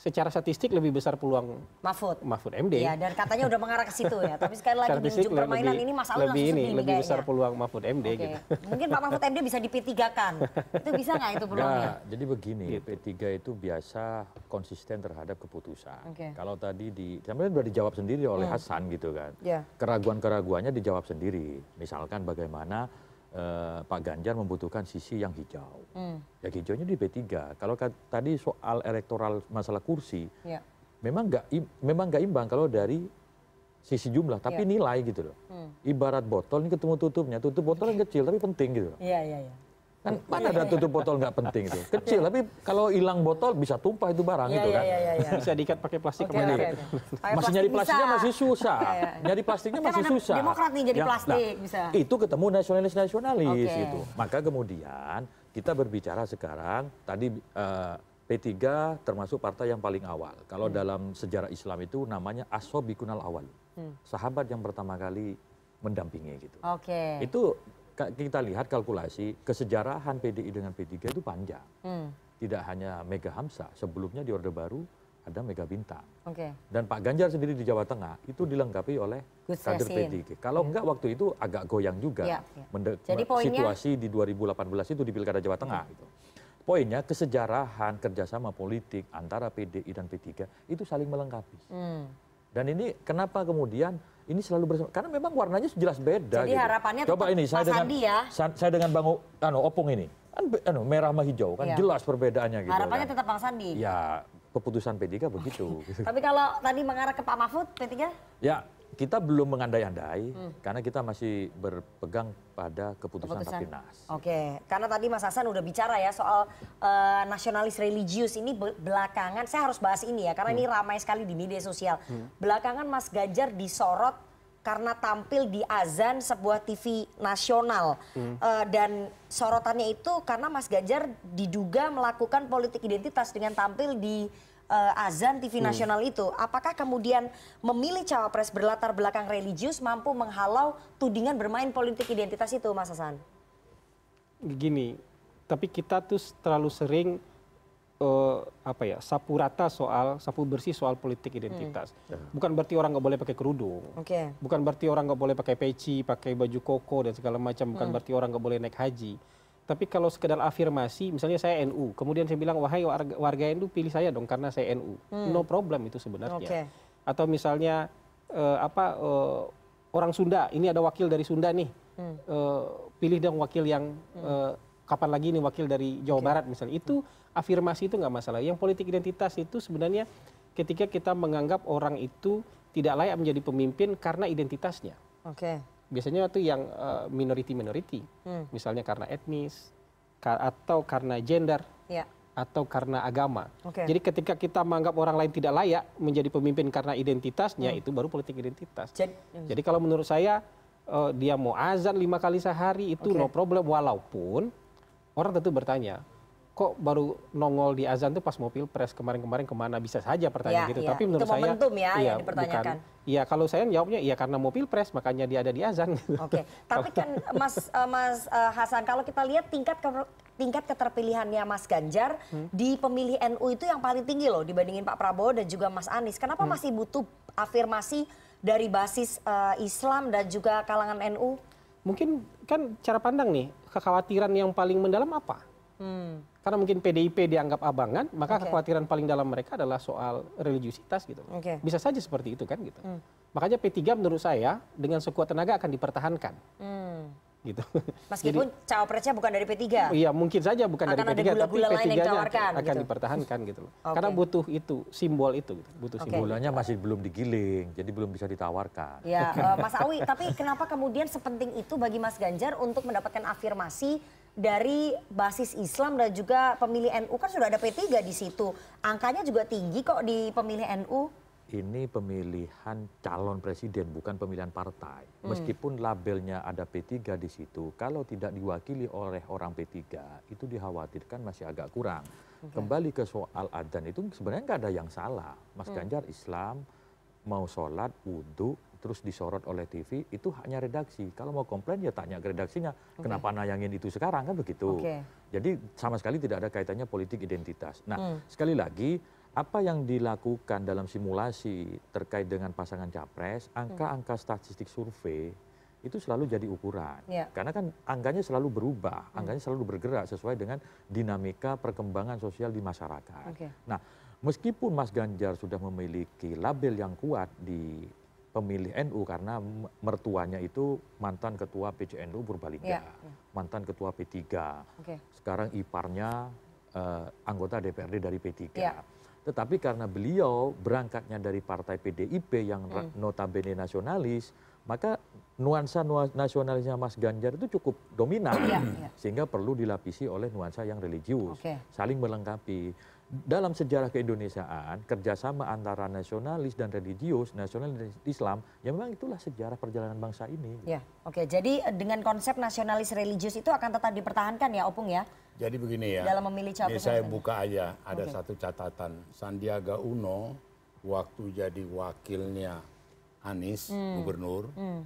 Secara statistik lebih besar peluang Mahfud, Mahfud MD. Ya, dan katanya udah mengarah ke situ ya. Tapi sekali lagi di ujung permainan lebih, ini Mas Aun lebih ini, lebih kayaknya. besar peluang Mahfud MD okay. gitu. Mungkin Pak Mahfud MD bisa di P3-kan. Itu bisa nggak itu peluangnya? Nah, jadi begini, gitu. P3 itu biasa konsisten terhadap keputusan. Okay. Kalau tadi di sebenarnya sudah dijawab sendiri oleh hmm. Hasan gitu kan. Yeah. Keraguan-keraguannya dijawab sendiri. Misalkan bagaimana eh, Pak Ganjar membutuhkan sisi yang hijau. Hmm. Ya hijaunya di P3. Kalau tadi soal elektoral masalah kursi, ya. memang nggak memang nggak imbang kalau dari sisi jumlah, tapi ya. nilai gitu loh. Hmm. Ibarat botol ini ketemu tutupnya, tutup botol yang kecil tapi penting gitu loh. Iya iya iya. Kan mana ada tutup botol nggak penting itu. <laughs> Kecil, tapi kalau hilang botol bisa tumpah itu barang iya, itu iya, kan. Iya, bisa diikat pakai plastik okay, kemana. Okay, Masih nyari plastiknya masih susah. nyari plastiknya kan masih susah. Demokrat nih jadi ya, plastik nah, bisa. Itu ketemu nasionalis-nasionalis okay. itu. Maka kemudian kita berbicara sekarang tadi eh, P3 termasuk partai yang paling awal. Kalau hmm. dalam sejarah Islam itu namanya asobikunal awal. Hmm. Sahabat yang pertama kali mendampingi gitu. Oke. Itu kita lihat kalkulasi kesejarahan pdi dengan p 3 itu panjang hmm. tidak hanya mega hamsa sebelumnya di orde baru ada mega bintang dan pak ganjar sendiri di jawa tengah itu dilengkapi oleh kader p 3 kalau ya. enggak waktu itu agak goyang juga ya, ya. situasi di 2018 itu di pilkada jawa tengah gitu. Poinnya kesejarahan kerjasama politik antara PDI dan P3 itu saling melengkapi. Hmm. Dan ini kenapa kemudian ini selalu bersama karena memang warnanya jelas beda. Jadi gitu. harapannya coba ini saya dengan Sandi ya. saya dengan Bang anu Opung ini kan anu, merah sama hijau kan ya. jelas perbedaannya gitu. Harapannya kan. tetap Bang Sandi. Ya keputusan P3 begitu. <laughs> Tapi kalau tadi mengarah ke Pak Mahfud P3? Ya kita belum mengandai andai hmm. karena kita masih berpegang pada keputusan rapimnas. Oke, karena tadi Mas Hasan udah bicara ya soal uh, nasionalis religius ini belakangan saya harus bahas ini ya karena hmm. ini ramai sekali di media sosial. Hmm. Belakangan Mas Ganjar disorot karena tampil di azan sebuah TV nasional hmm. uh, dan sorotannya itu karena Mas Ganjar diduga melakukan politik identitas dengan tampil di Eh, azan TV hmm. nasional itu, apakah kemudian memilih cawapres berlatar belakang religius mampu menghalau tudingan bermain politik identitas itu, Mas Hasan? Gini, tapi kita tuh terlalu sering uh, apa ya sapu rata soal sapu bersih soal politik identitas. Hmm. Ya. Bukan berarti orang nggak boleh pakai kerudung. Okay. Bukan berarti orang nggak boleh pakai peci, pakai baju koko dan segala macam. Bukan hmm. berarti orang nggak boleh naik haji tapi kalau sekedar afirmasi, misalnya saya NU, kemudian saya bilang wahai warga, warga NU pilih saya dong karena saya NU, hmm. no problem itu sebenarnya. Okay. Atau misalnya uh, apa uh, orang Sunda, ini ada wakil dari Sunda nih, hmm. uh, pilih dong wakil yang hmm. kapan lagi nih wakil dari Jawa okay. Barat misalnya. Itu afirmasi itu nggak masalah. Yang politik identitas itu sebenarnya ketika kita menganggap orang itu tidak layak menjadi pemimpin karena identitasnya. Oke. Okay biasanya itu yang eh, minority minority hmm. misalnya karena etnis atau karena gender ya. atau karena agama jadi ketika kita menganggap orang lain tidak layak menjadi pemimpin karena identitasnya hmm. itu baru politik identitas jadi kalau menurut saya eh, dia mau azan lima kali sehari itu no problem walaupun orang tentu bertanya kok baru nongol di azan tuh pas mau pilpres kemarin-kemarin kemana bisa saja pertanyaan ya, gitu. Ya. Tapi menurut itu saya ya iya, yang dipertanyakan. Bukan, iya kalau saya jawabnya iya karena mau pilpres makanya dia ada di azan. Oke. Okay. <laughs> Tapi kan Mas uh, Mas uh, Hasan kalau kita lihat tingkat ke, tingkat keterpilihannya Mas Ganjar hmm. di pemilih NU itu yang paling tinggi loh dibandingin Pak Prabowo dan juga Mas Anies. Kenapa hmm. masih butuh afirmasi dari basis uh, Islam dan juga kalangan NU? Mungkin kan cara pandang nih kekhawatiran yang paling mendalam apa? Hmm. Karena mungkin PDIP dianggap abangan, maka okay. kekhawatiran paling dalam mereka adalah soal religiusitas gitu. Okay. Bisa saja seperti itu kan gitu. Hmm. Makanya P3 menurut saya dengan sekuat tenaga akan dipertahankan. Hmm. Gitu. <laughs> Meskipun cawapresnya bukan dari P3. Iya, mungkin saja bukan akan dari P3 gula -gula tapi p 3 akan, gitu. dipertahankan gitu loh. <laughs> Okay. Karena butuh itu, simbol itu gitu. Butuh okay. simbolnya masih belum digiling, jadi belum bisa ditawarkan. Ya, uh, <laughs> Mas Awi, tapi kenapa kemudian sepenting itu bagi Mas Ganjar untuk mendapatkan afirmasi dari basis Islam dan juga pemilih NU kan sudah ada P3 di situ. Angkanya juga tinggi kok di pemilih NU. Ini pemilihan calon presiden bukan pemilihan partai. Hmm. Meskipun labelnya ada P3 di situ, kalau tidak diwakili oleh orang P3 itu dikhawatirkan masih agak kurang. Okay. Kembali ke soal adzan itu sebenarnya nggak ada yang salah. Mas hmm. Ganjar Islam mau sholat, wudhu, terus disorot oleh tv itu hanya redaksi kalau mau komplain ya tanya ke redaksinya kenapa nayangin itu sekarang kan begitu jadi sama sekali tidak ada kaitannya politik identitas nah hmm. sekali lagi apa yang dilakukan dalam simulasi terkait dengan pasangan capres hmm. angka-angka statistik survei itu selalu jadi ukuran. Ya. Karena kan angkanya selalu berubah, hmm. angkanya selalu bergerak sesuai dengan dinamika perkembangan sosial di masyarakat. Okay. Nah, meskipun Mas Ganjar sudah memiliki label yang kuat di pemilih nu karena mertuanya itu mantan ketua pcnu purbalingga ya, ya. mantan ketua p tiga sekarang iparnya eh, anggota dprd dari p tiga ya. tetapi karena beliau berangkatnya dari partai pdip yang hmm. notabene nasionalis maka nuansa nasionalisnya Mas Ganjar itu cukup dominan sehingga perlu dilapisi oleh nuansa yang religius saling melengkapi dalam sejarah keindonesiaan kerjasama antara nasionalis dan religius nasionalis Islam ya memang itulah sejarah perjalanan bangsa ini. Ya, oke. Jadi eh, dengan konsep nasionalis religius itu akan tetap dipertahankan ya, Opung ya. Jadi begini ya. Dalam memilih calon Ini saya buka aja ada okay. satu catatan Sandiaga Uno waktu jadi wakilnya Anies hmm. gubernur hmm.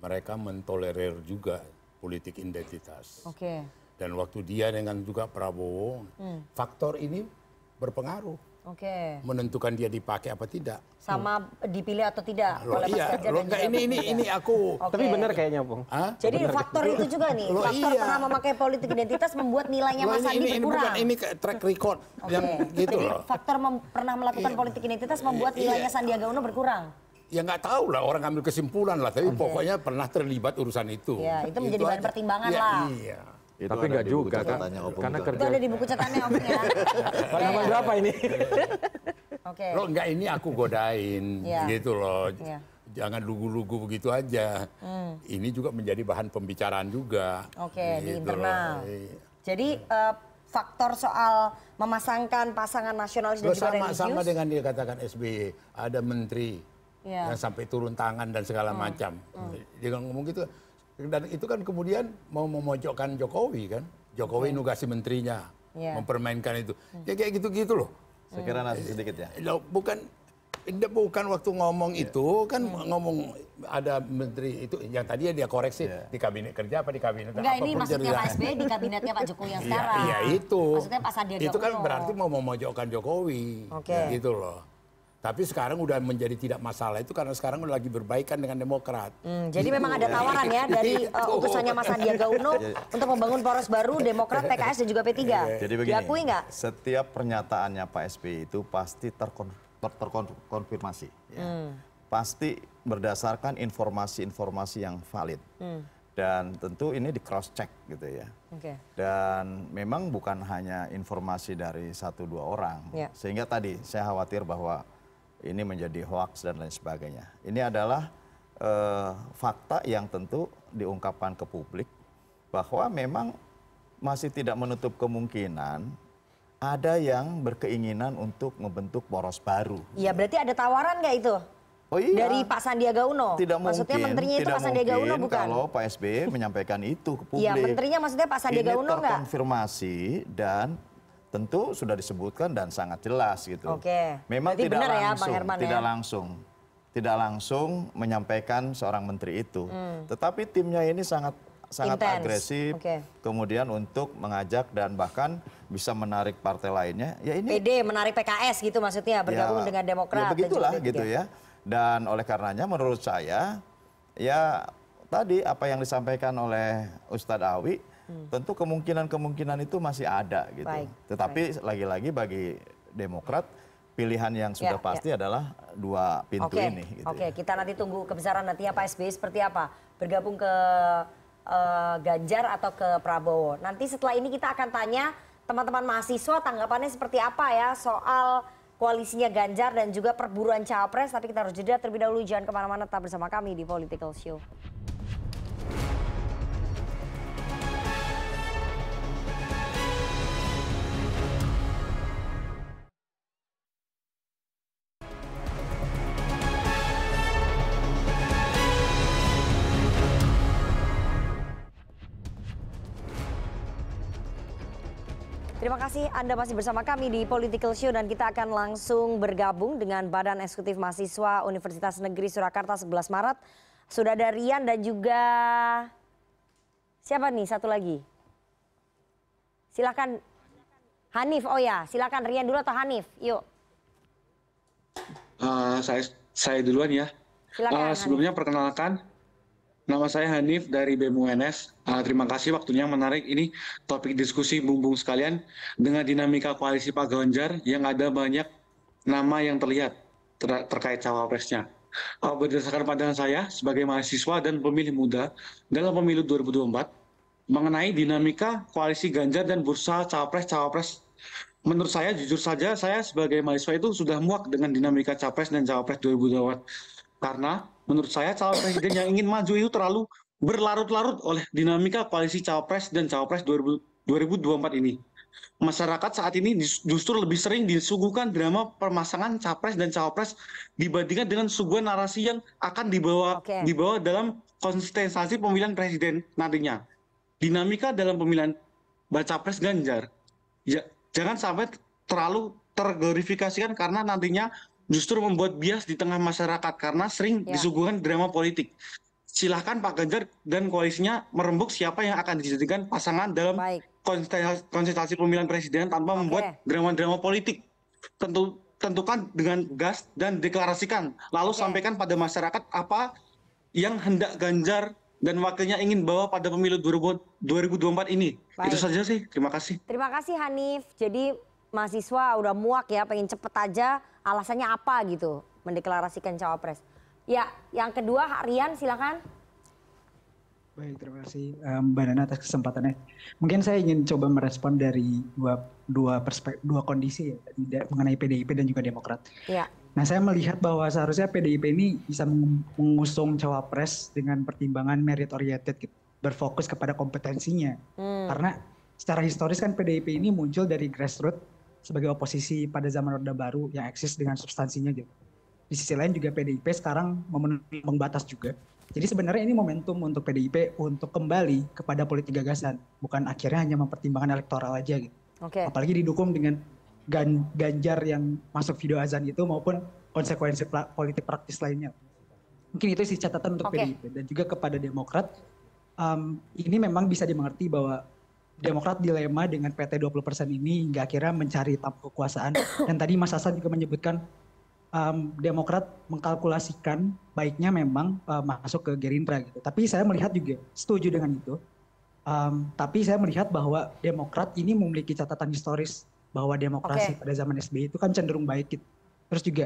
mereka mentolerir juga politik identitas. Oke. Okay. Dan waktu dia dengan juga Prabowo, hmm. faktor ini berpengaruh. Oke. Okay. Menentukan dia dipakai apa tidak. Sama hmm. dipilih atau tidak nah, loh, oleh iya, Mas enggak, ini ini ini aku. Okay. Tapi benar kayaknya, Bung. Hah? Jadi bener. faktor itu juga nih, loh, faktor iya. pernah memakai politik identitas membuat nilainya loh, Mas Andi ini, ini, berkurang. Bukan, ini track record okay. yang gitu Jadi, loh. faktor pernah melakukan iya. politik identitas membuat iya. nilainya iya. Sandiaga Uno berkurang ya nggak tahu lah orang ambil kesimpulan lah tapi okay. pokoknya pernah terlibat urusan itu ya itu menjadi itu bahan aja. pertimbangan ya, lah iya itu Tapi enggak juga kan? Karena kerja. Itu ada di buku catatannya Om ya. <laughs> berapa ini? <laughs> Oke. Lo enggak ini aku godain iya. gitu loh. Yeah. Jangan lugu-lugu begitu aja. Hmm. Ini juga menjadi bahan pembicaraan juga. Oke, okay, gitu di internal. Loh. Iya. Jadi uh, faktor soal memasangkan pasangan nasionalis dan juga religius. Sama dengan dia katakan SBY, ada menteri yeah. yang sampai turun tangan dan segala hmm. macam. Hmm. Dia ngomong gitu, dan itu kan kemudian mau memojokkan Jokowi kan. Jokowi okay. Iya. nugasi menterinya yeah. mempermainkan itu. Hmm. Ya kayak gitu-gitu loh. Saya kira nasi hmm. sedikit ya. loh, Bukan bukan waktu ngomong yeah. itu kan yeah. Hmm. ngomong ada menteri itu yang tadi dia koreksi yeah. di kabinet kerja apa di kabinet Enggak, apa ini maksudnya Pak SBY di kabinetnya Pak Jokowi yang iya, sekarang. Iya, itu. Maksudnya Pak Sandiaga Itu kan berarti mau memojokkan Jokowi. Okay. Ya, gitu loh. Tapi sekarang udah menjadi tidak masalah itu karena sekarang udah lagi berbaikan dengan Demokrat. Hmm, jadi memang ada gitu. tawaran ya dari uh, <laughs> utusannya Mas Sandiaga gitu. Uno untuk membangun poros baru Demokrat, PKS dan juga P3. Jadi begini, Diakui nggak? Setiap pernyataannya Pak SBY itu pasti terkonfirmasi. ter, terkonfirmasi. Ter ya. hmm. Pasti berdasarkan informasi-informasi yang valid. Hmm. Dan tentu ini di cross check gitu ya. Okay. Dan memang bukan hanya informasi dari satu dua orang. Yeah. Sehingga tadi saya khawatir bahwa ini menjadi hoax dan lain sebagainya. Ini adalah uh, fakta yang tentu diungkapkan ke publik bahwa memang masih tidak menutup kemungkinan ada yang berkeinginan untuk membentuk poros baru. Iya, berarti ada tawaran nggak itu? Oh iya. Dari Pak Sandiaga Uno. Tidak maksudnya menterinya itu Pak Sandiaga Uno bukan? Kalau Pak SBY menyampaikan itu ke iya, publik. Iya, menterinya maksudnya Pak Sandiaga Uno nggak? terkonfirmasi dan tentu sudah disebutkan dan sangat jelas gitu. Oke. Memang Jadi tidak ya, langsung, ya, Herman, tidak ya? langsung, tidak langsung menyampaikan seorang menteri itu. Hmm. Tetapi timnya ini sangat sangat Intense. agresif. Okay. Kemudian untuk mengajak dan bahkan bisa menarik partai lainnya. Ya ini. PD menarik PKS gitu maksudnya ya, bergabung ya, dengan Demokrat. Ya begitulah dan gitu ya. Dan oleh karenanya menurut saya ya tadi apa yang disampaikan oleh Ustadz Awi hmm. tentu kemungkinan-kemungkinan itu masih ada gitu. Baik, Tetapi lagi-lagi bagi Demokrat pilihan yang sudah ya, ya. pasti ya. adalah dua pintu okay. ini. Gitu Oke, okay. Ya. kita nanti tunggu kebesaran nantinya Pak SBY seperti apa bergabung ke uh, Ganjar atau ke Prabowo. Nanti setelah ini kita akan tanya teman-teman mahasiswa tanggapannya seperti apa ya soal koalisinya Ganjar dan juga perburuan cawapres. Tapi kita harus jeda terlebih dahulu. Jangan kemana-mana, tetap bersama kami di Political Show. kasih Anda masih bersama kami di Political Show dan kita akan langsung bergabung dengan Badan Eksekutif Mahasiswa Universitas Negeri Surakarta 11 Maret. Sudah ada Rian dan juga siapa nih satu lagi? Silakan Hanif. Oh ya, silakan Rian dulu atau Hanif. Yuk. Uh, saya saya duluan ya. Silakan, uh, sebelumnya Hanif. perkenalkan Nama saya Hanif dari BMUNS. Uh, ah, terima kasih waktunya menarik ini topik diskusi bumbung sekalian dengan dinamika koalisi Pak Ganjar yang ada banyak nama yang terlihat ter terkait cawapresnya. Uh, berdasarkan pandangan saya sebagai mahasiswa dan pemilih muda dalam pemilu 2024 mengenai dinamika koalisi Ganjar dan bursa cawapres-cawapres menurut saya jujur saja saya sebagai mahasiswa itu sudah muak dengan dinamika capres dan cawapres 2024 karena menurut saya calon presiden yang ingin maju itu terlalu berlarut-larut oleh dinamika koalisi cawapres dan cawapres 2024 ini. Masyarakat saat ini justru lebih sering disuguhkan drama permasangan capres dan cawapres dibandingkan dengan suguhan narasi yang akan dibawa okay. dibawa dalam konsistensi pemilihan presiden nantinya. Dinamika dalam pemilihan baca pres Ganjar, ya, jangan sampai terlalu terglorifikasikan karena nantinya justru membuat bias di tengah masyarakat karena sering ya. disuguhkan drama politik. Silahkan Pak Ganjar dan koalisinya merembuk siapa yang akan dijadikan pasangan dalam konsentrasi pemilihan presiden tanpa okay. membuat drama-drama politik. Tentu tentukan dengan gas dan deklarasikan. Lalu okay. sampaikan pada masyarakat apa yang hendak Ganjar dan wakilnya ingin bawa pada pemilu 2024 ini. Baik. Itu saja sih. Terima kasih. Terima kasih Hanif. Jadi mahasiswa udah muak ya pengen cepet aja alasannya apa gitu mendeklarasikan cawapres ya yang kedua Rian silakan baik terima kasih eh, Mbak Nana atas kesempatannya mungkin saya ingin coba merespon dari dua dua perspektif dua kondisi ya mengenai PDIP dan juga Demokrat ya. Nah, saya melihat bahwa seharusnya PDIP ini bisa mengusung cawapres dengan pertimbangan merit oriented, gitu. berfokus kepada kompetensinya. Hmm. Karena secara historis kan PDIP ini muncul dari grassroots sebagai oposisi pada zaman Orde Baru yang eksis dengan substansinya gitu. Di sisi lain juga PDIP sekarang memenuhi pembatas juga. Jadi sebenarnya ini momentum untuk PDIP untuk kembali kepada politik gagasan, bukan akhirnya hanya mempertimbangkan elektoral aja gitu. Okay. Apalagi didukung dengan gan ganjar yang masuk video azan itu maupun konsekuensi politik praktis lainnya. Mungkin itu sih catatan untuk okay. PDIP dan juga kepada Demokrat. Um, ini memang bisa dimengerti bahwa Demokrat dilema dengan PT 20% ini hingga akhirnya mencari tampuk kekuasaan. Dan tadi Mas Hasan juga menyebutkan um, Demokrat mengkalkulasikan baiknya memang uh, masuk ke Gerindra gitu. Tapi saya melihat juga setuju dengan itu. Um, tapi saya melihat bahwa Demokrat ini memiliki catatan historis bahwa demokrasi okay. pada zaman SBY itu kan cenderung baik gitu. Terus juga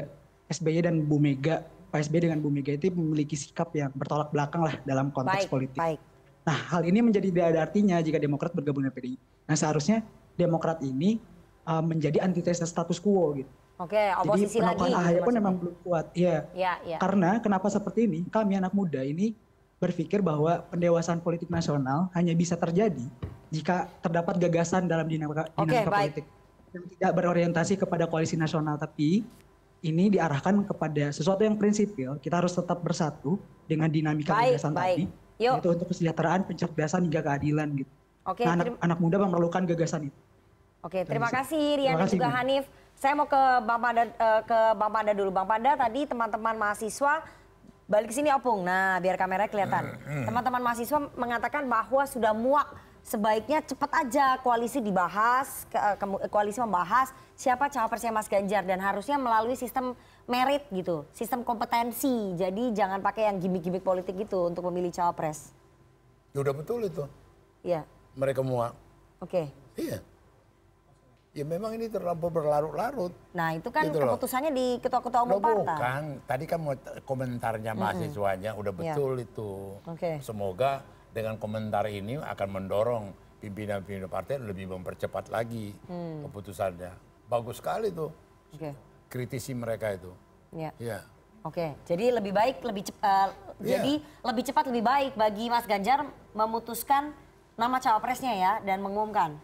SBY dan Bu Mega, Pak SBY dengan Bu Mega itu memiliki sikap yang bertolak belakang lah dalam konteks baik, politik. Baik. Nah, hal ini menjadi tidak ada artinya jika Demokrat bergabung dengan PDI. Nah, seharusnya Demokrat ini uh, menjadi antitesis status quo gitu. Oke, oposisi Jadi, lagi. Jadi gitu pun memang belum kuat. Iya. Ya, yeah. Karena kenapa seperti ini? Kami anak muda ini berpikir bahwa pendewasaan politik nasional hanya bisa terjadi jika terdapat gagasan dalam dinamika, dinamika politik yang tidak berorientasi kepada koalisi nasional, tapi ini diarahkan kepada sesuatu yang prinsipil. Kita harus tetap bersatu dengan dinamika baik, gagasan baik. tadi Yuk. yaitu untuk kesejahteraan, pencerdasan hingga keadilan gitu. Oke, nah, anak, anak muda memerlukan gagasan itu. Oke, terima kasih Rian dan juga Hanif. Saya mau ke Bang Panda uh, ke Bang Panda dulu. Bang Panda tadi teman-teman mahasiswa balik ke sini opung. Nah, biar kamera kelihatan. Hmm, hmm. Teman-teman mahasiswa mengatakan bahwa sudah muak sebaiknya cepat aja koalisi dibahas, eh, eh, koalisi membahas siapa cawapresnya Mas Ganjar dan harusnya melalui sistem merit gitu, sistem kompetensi. Jadi jangan pakai yang gimmick-gimmick politik gitu untuk memilih cawapres. Ya udah betul itu. Iya. Mereka semua. Oke. Okay. Iya. Ya memang ini terlalu berlarut-larut. Nah itu kan gitu keputusannya loh. di ketua-ketua umum partai. Bukan, tadi kan komentarnya mahasiswanya mm -hmm. udah iya. betul yeah. itu. Oke. Okay. Semoga dengan komentar ini akan mendorong pimpinan-pimpinan partai lebih mempercepat lagi hmm. keputusannya. Bagus sekali tuh. Okay. Kritisi mereka itu. Ya. Iya. Yeah. Oke, okay. jadi lebih baik lebih cepat uh, eh, yeah. jadi lebih cepat lebih baik bagi Mas Ganjar memutuskan nama cawapresnya ya dan mengumumkan.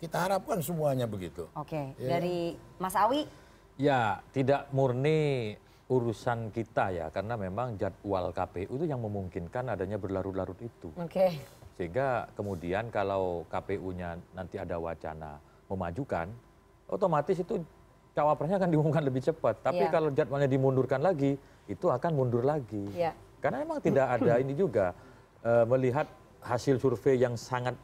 Kita harapkan semuanya begitu. Oke, okay. Iya. yeah. dari Mas Awi? Ya, tidak murni urusan kita ya karena memang jadwal KPU itu yang memungkinkan adanya berlarut-larut itu. Oke. Okay. Sehingga kemudian kalau KPU-nya nanti ada wacana memajukan, otomatis itu cawapresnya akan diumumkan lebih cepat. Tapi yeah. kalau jadwalnya dimundurkan lagi, itu akan mundur lagi. Yeah. Karena memang tidak ada ini juga e, melihat hasil survei yang sangat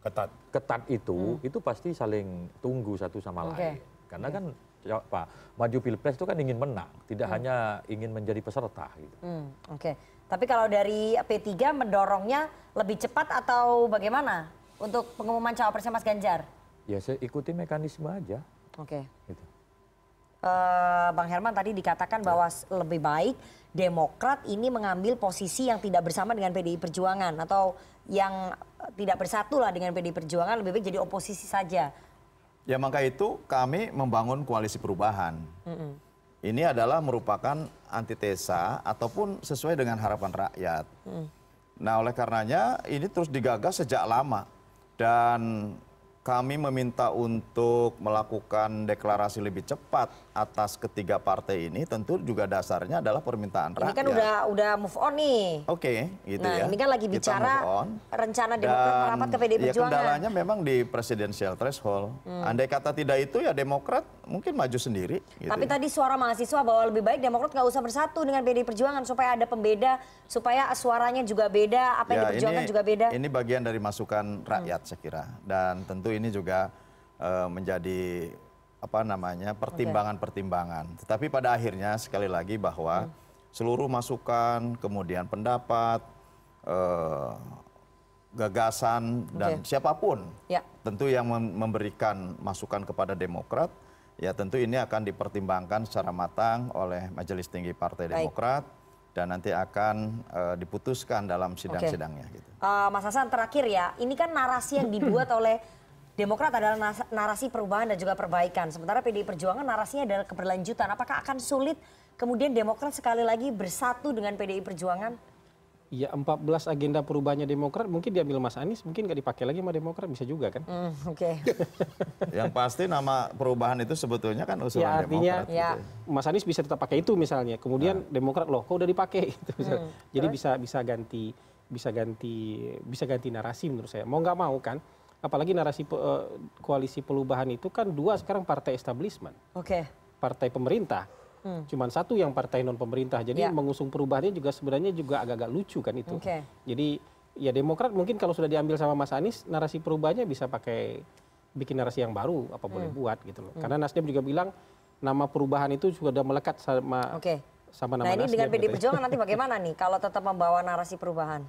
ketat ketat itu, hmm. itu pasti saling tunggu satu sama okay. lain. Karena yeah. kan apa ya, maju pilpres itu kan ingin menang, tidak hmm. hanya ingin menjadi peserta. Gitu. Hmm, Oke, okay. tapi kalau dari P3 mendorongnya lebih cepat atau bagaimana untuk pengumuman cawapresnya Mas Ganjar? Ya saya ikuti mekanisme aja. Oke. Okay. Gitu. Uh, Bang Herman tadi dikatakan ya. bahwa lebih baik Demokrat ini mengambil posisi yang tidak bersama dengan PDI Perjuangan atau yang tidak bersatu lah dengan PDI Perjuangan lebih baik jadi oposisi saja. Ya maka itu kami membangun koalisi perubahan. Mm -hmm. Ini adalah merupakan antitesa ataupun sesuai dengan harapan rakyat. Mm. Nah oleh karenanya ini terus digagas sejak lama dan kami meminta untuk melakukan deklarasi lebih cepat atas ketiga partai ini tentu juga dasarnya adalah permintaan ini kan rakyat. Ini kan udah udah move on nih. Oke, okay, gitu nah, ya. ini kan lagi bicara rencana Demokrat merapat ke PDI ya, Perjuangan. Ya kendalanya memang di presidential threshold. Hmm. Andai kata tidak itu ya Demokrat mungkin maju sendiri. Gitu Tapi ya. tadi suara mahasiswa bahwa lebih baik Demokrat nggak usah bersatu dengan PDI Perjuangan supaya ada pembeda, supaya suaranya juga beda, apa yang ya, diperjuangkan ini, juga beda. Ini bagian dari masukan rakyat hmm. saya kira dan tentu tentu ini juga eh, menjadi apa namanya pertimbangan-pertimbangan. Tetapi pada akhirnya sekali lagi bahwa hmm. seluruh masukan, kemudian pendapat, uh, gagasan dan siapapun, ya. tentu yang memberikan masukan kepada Demokrat, ya tentu ini akan dipertimbangkan secara matang oleh Majelis Tinggi Partai Baik. Demokrat dan nanti akan uh, diputuskan dalam sidang-sidangnya. Gitu. Uh, Mas Hasan terakhir ya, ini kan narasi yang dibuat <clears throat> oleh Demokrat adalah narasi perubahan dan juga perbaikan. Sementara PDI Perjuangan narasinya adalah keberlanjutan. Apakah akan sulit kemudian Demokrat sekali lagi bersatu dengan PDI Perjuangan? Ya 14 agenda perubahannya Demokrat mungkin diambil Mas Anies, mungkin nggak dipakai lagi sama Demokrat bisa juga kan? Mm, Oke. Okay. <laughs> Yang pasti nama perubahan itu sebetulnya kan usulan ya, artinya, Demokrat. Gitu. Ya. Gitu. Mas Anies bisa tetap pakai itu misalnya. Kemudian nah. Demokrat loh, kok udah dipakai <laughs> itu. Mm, hmm, Jadi bisa bisa ganti bisa ganti bisa ganti narasi menurut saya. Mau nggak mau kan? apalagi narasi eh, koalisi perubahan itu kan dua sekarang partai establishment partai pemerintah hmm. cuman satu yang partai non pemerintah jadi ya. mengusung perubahannya juga sebenarnya juga agak-agak lucu kan itu jadi ya Demokrat mungkin kalau sudah diambil sama Mas Anies narasi perubahannya bisa pakai bikin narasi yang baru apa boleh hmm. buat gitu loh hmm. karena Nasdem juga bilang nama perubahan itu sudah melekat sama sama nah, nama nah, ini dengan PD gitu ya. Perjuangan nanti <laughs> bagaimana nih kalau tetap membawa narasi perubahan?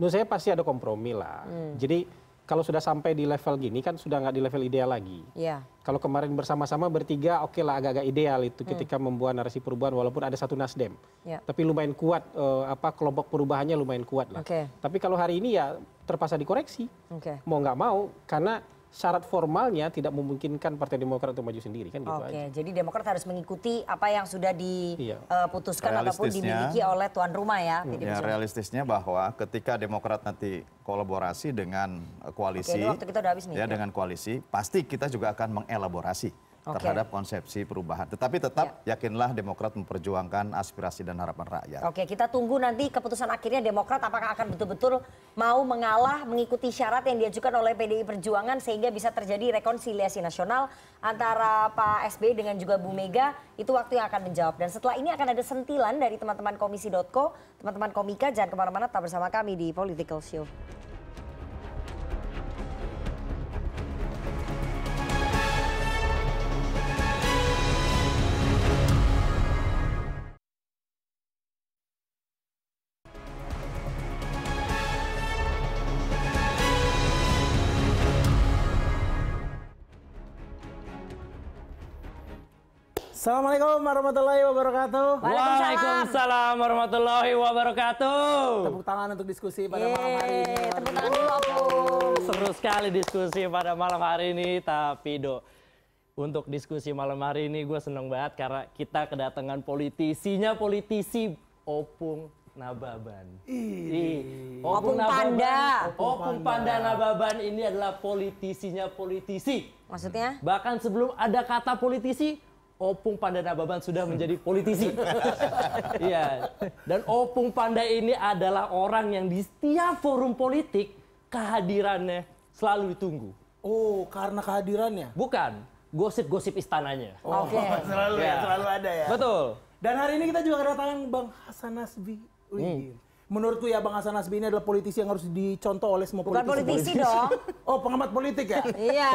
Menurut saya pasti ada kompromi lah. Hmm. Jadi kalau sudah sampai di level gini kan sudah nggak di level ideal lagi. Ya. Kalau kemarin bersama-sama bertiga, oke okay lah agak-agak ideal itu hmm. ketika membuat narasi perubahan walaupun ada satu Nasdem. ya. Tapi lumayan kuat eh, apa kelompok perubahannya lumayan kuat lah. Okay. Tapi kalau hari ini ya terpaksa dikoreksi. Okay. Mau nggak mau karena syarat formalnya tidak memungkinkan Partai Demokrat untuk maju sendiri kan gitu Oke, aja. jadi Demokrat harus mengikuti apa yang sudah diputuskan iya. Eh, ataupun dimiliki oleh tuan rumah ya. Hmm. Ya realistisnya bahwa ketika Demokrat nanti kolaborasi dengan eh, koalisi, Oke, kita udah habis nih. ya iya. dengan koalisi, pasti kita juga akan mengelaborasi okay. terhadap konsepsi perubahan. Tetapi tetap yeah. yakinlah Demokrat memperjuangkan aspirasi dan harapan rakyat. Oke, kita tunggu nanti keputusan akhirnya Demokrat apakah akan betul-betul mau mengalah mengikuti syarat yang diajukan oleh PDI Perjuangan sehingga bisa terjadi rekonsiliasi nasional antara Pak SBY dengan juga Bu Mega. Itu waktu yang akan menjawab. Dan setelah ini akan ada sentilan dari teman-teman komisi.co, teman-teman komika jangan kemana-mana tetap bersama kami di Political Show. Assalamualaikum warahmatullahi wabarakatuh. Waalaikumsalam. warahmatullahi wabarakatuh. Tepuk tangan untuk diskusi pada Yeay, malam hari ini. Tepuk tangan dulu aku. Seru sekali diskusi pada malam hari ini, tapi do untuk diskusi malam hari ini gue seneng banget karena kita kedatangan politisinya politisi Opung Nababan. Ini. Opung, Opung Nababan, Panda. Opung, Opung Panda. Panda Nababan ini adalah politisinya politisi. Maksudnya? Bahkan sebelum ada kata politisi, Opung Panda Nababan sudah menjadi politisi. <laughs> Iya. Dan Opung Panda ini adalah orang yang di setiap forum politik kehadirannya selalu ditunggu. Oh, karena kehadirannya? Bukan, gosip-gosip istananya. Oh, Oke. Okay. <laughs> Selalu ya. Iya. selalu ada ya. Betul. Dan hari ini kita juga kedatangan Bang Hasan Nasbi. Wih, hmm menurutku ya Bang Hasan Asbi ini adalah politisi yang harus dicontoh oleh semua politisi. Bukan politisi. politisi dong. <laughs> Oh, pengamat politik ya? Iya.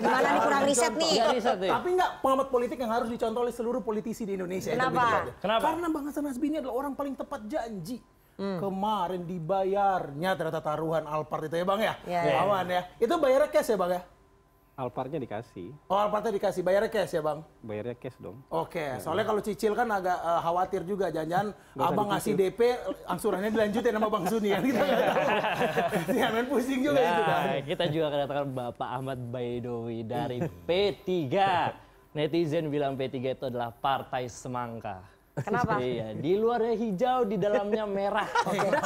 Gimana nih kurang riset nih? Iya, riset nih. Tapi enggak pengamat politik yang harus dicontoh oleh seluruh politisi di Indonesia. Kenapa? Gitu Kenapa? Karena Bang Hasan Asbi ini adalah orang paling tepat janji. Hmm. Kemarin dibayarnya ternyata taruhan Alphard itu ya Bang ya? Iya. Yeah. Lawan ya. Itu bayarnya cash ya Bang ya? Alpartnya dikasih. Oh, Alpartnya dikasih. Bayarnya cash ya, Bang? Bayarnya cash dong. Oke, okay. soalnya kalau cicil kan agak uh, khawatir juga. Jangan-jangan <laughs> abang ngasih DP, angsurannya dilanjutin sama Bang Suni. Kan <laughs> kita nggak tahu. <laughs> Ya, pusing juga nah, itu kan. Kita juga kedatangan Bapak Ahmad Baidowi dari P3. Netizen bilang P3 itu adalah partai semangka. Kenapa? <laughs> iya, di luarnya hijau, di dalamnya merah. <laughs> Oke. Iya.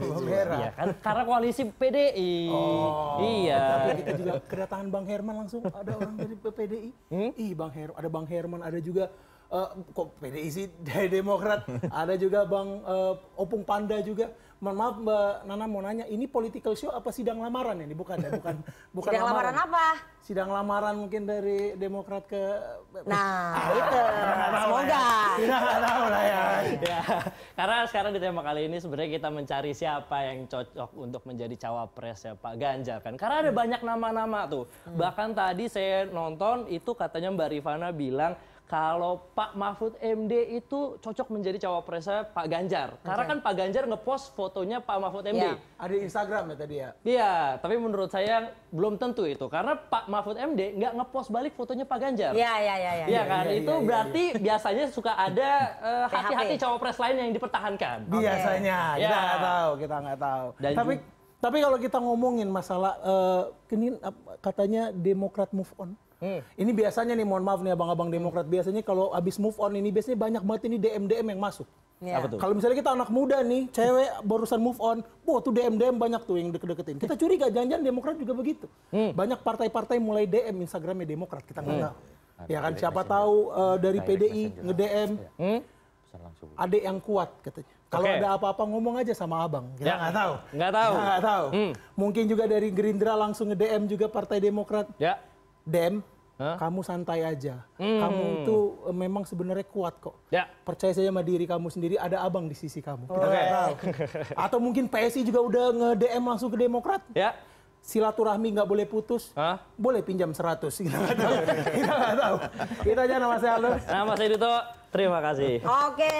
Oh, merah. Iya kan? Karena koalisi PDI. Oh. Iya. Tapi kita juga kedatangan Bang Herman langsung ada orang dari PDI. Hmm? Ih, Bang Her ada Bang Herman, ada juga uh, kok PDI sih <laughs> dari Demokrat, ada juga Bang uh, Opung Panda juga. Mohon maaf Mbak Nana mau nanya, ini political show apa sidang lamaran ini? Bukan ya, bukan <laughs> bukan sidang lamaran. lamaran apa? Sidang lamaran mungkin dari Demokrat ke Nah, ah, <laughs> itu. Semoga. Tidak tahu lah ya. <laughs> Ya. ya. Karena sekarang di tema kali ini sebenarnya kita mencari siapa yang cocok untuk menjadi cawapres ya Pak Ganjar kan. Karena ada hmm. banyak nama-nama tuh. Hmm. Bahkan tadi saya nonton itu katanya Mbak Rifana bilang kalau Pak Mahfud MD itu cocok menjadi cawapresnya Pak Ganjar. Karena kan Pak Ganjar ngepost fotonya Pak Mahfud MD. Ya. Ada di Instagram ya tadi ya? Iya, tapi menurut saya belum tentu itu. Karena Pak Mahfud MD nggak ngepost balik fotonya Pak Ganjar. Iya, iya, iya. Iya ya, kan? Ya, itu ya, ya, berarti ya. biasanya suka ada hati eh, hati-hati cawapres lain yang dipertahankan. Biasanya, okay. kita iya. nggak ya. tahu, kita nggak tahu. Dan tapi tapi kalau kita ngomongin masalah uh, ini eh, katanya Demokrat move on. Hmm. Ini biasanya nih, mohon maaf nih abang-abang Demokrat, biasanya kalau habis move on ini biasanya banyak banget ini DM-DM yang masuk. Ya. Kalau misalnya kita anak muda nih, cewek barusan move on, wah tuh DM-DM banyak tuh yang deket-deketin. Kita curiga, jangan-jangan Demokrat juga begitu. Hmm. Banyak partai-partai mulai DM Instagramnya Demokrat, kita nggak hmm. tahu. Ya kan, siapa tahu uh, dari PDI nge-DM. Iya. Hmm? Adik yang kuat katanya. Kalau okay. ada apa-apa ngomong aja sama abang. Kita ya. nggak ya. tahu. Nggak tahu. Nggak tahu. Hmm. Mungkin juga dari Gerindra langsung nge-DM juga Partai Demokrat. Ya Dem, Huh? Kamu santai aja. Hmm. Kamu itu eh, memang sebenarnya kuat kok. Ya. Percaya saja sama diri kamu sendiri. Ada abang di sisi kamu. Kita okay. Oh, iya. tahu. Atau mungkin PSI juga udah nge-DM langsung ke Demokrat. Ya. Silaturahmi nggak boleh putus. Hah? Boleh pinjam 100. <laughs> Kita nggak tahu. Kita nggak tahu. Kita aja nama saya Aldo. Nama saya Duto. Terima kasih. Oke,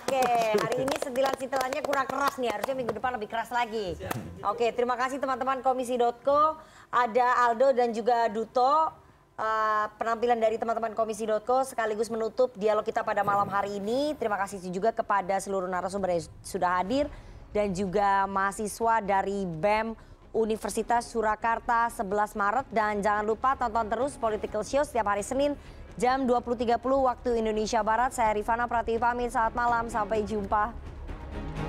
oke. Hari ini sentilan-sentilannya kurang keras nih. Harusnya minggu depan lebih keras lagi. Oke, terima kasih teman-teman Komisi.co ada Aldo dan juga Duto. Eh, penampilan dari teman-teman Komisi Dotko sekaligus menutup dialog kita pada malam hari ini. Terima kasih juga kepada seluruh narasumber yang sudah hadir dan juga mahasiswa dari BEM Universitas Surakarta 11 Maret dan jangan lupa tonton terus Political Show setiap hari Senin jam 20.30 waktu Indonesia Barat. Saya Rifana Pratiwi pamit. Saat malam, sampai jumpa.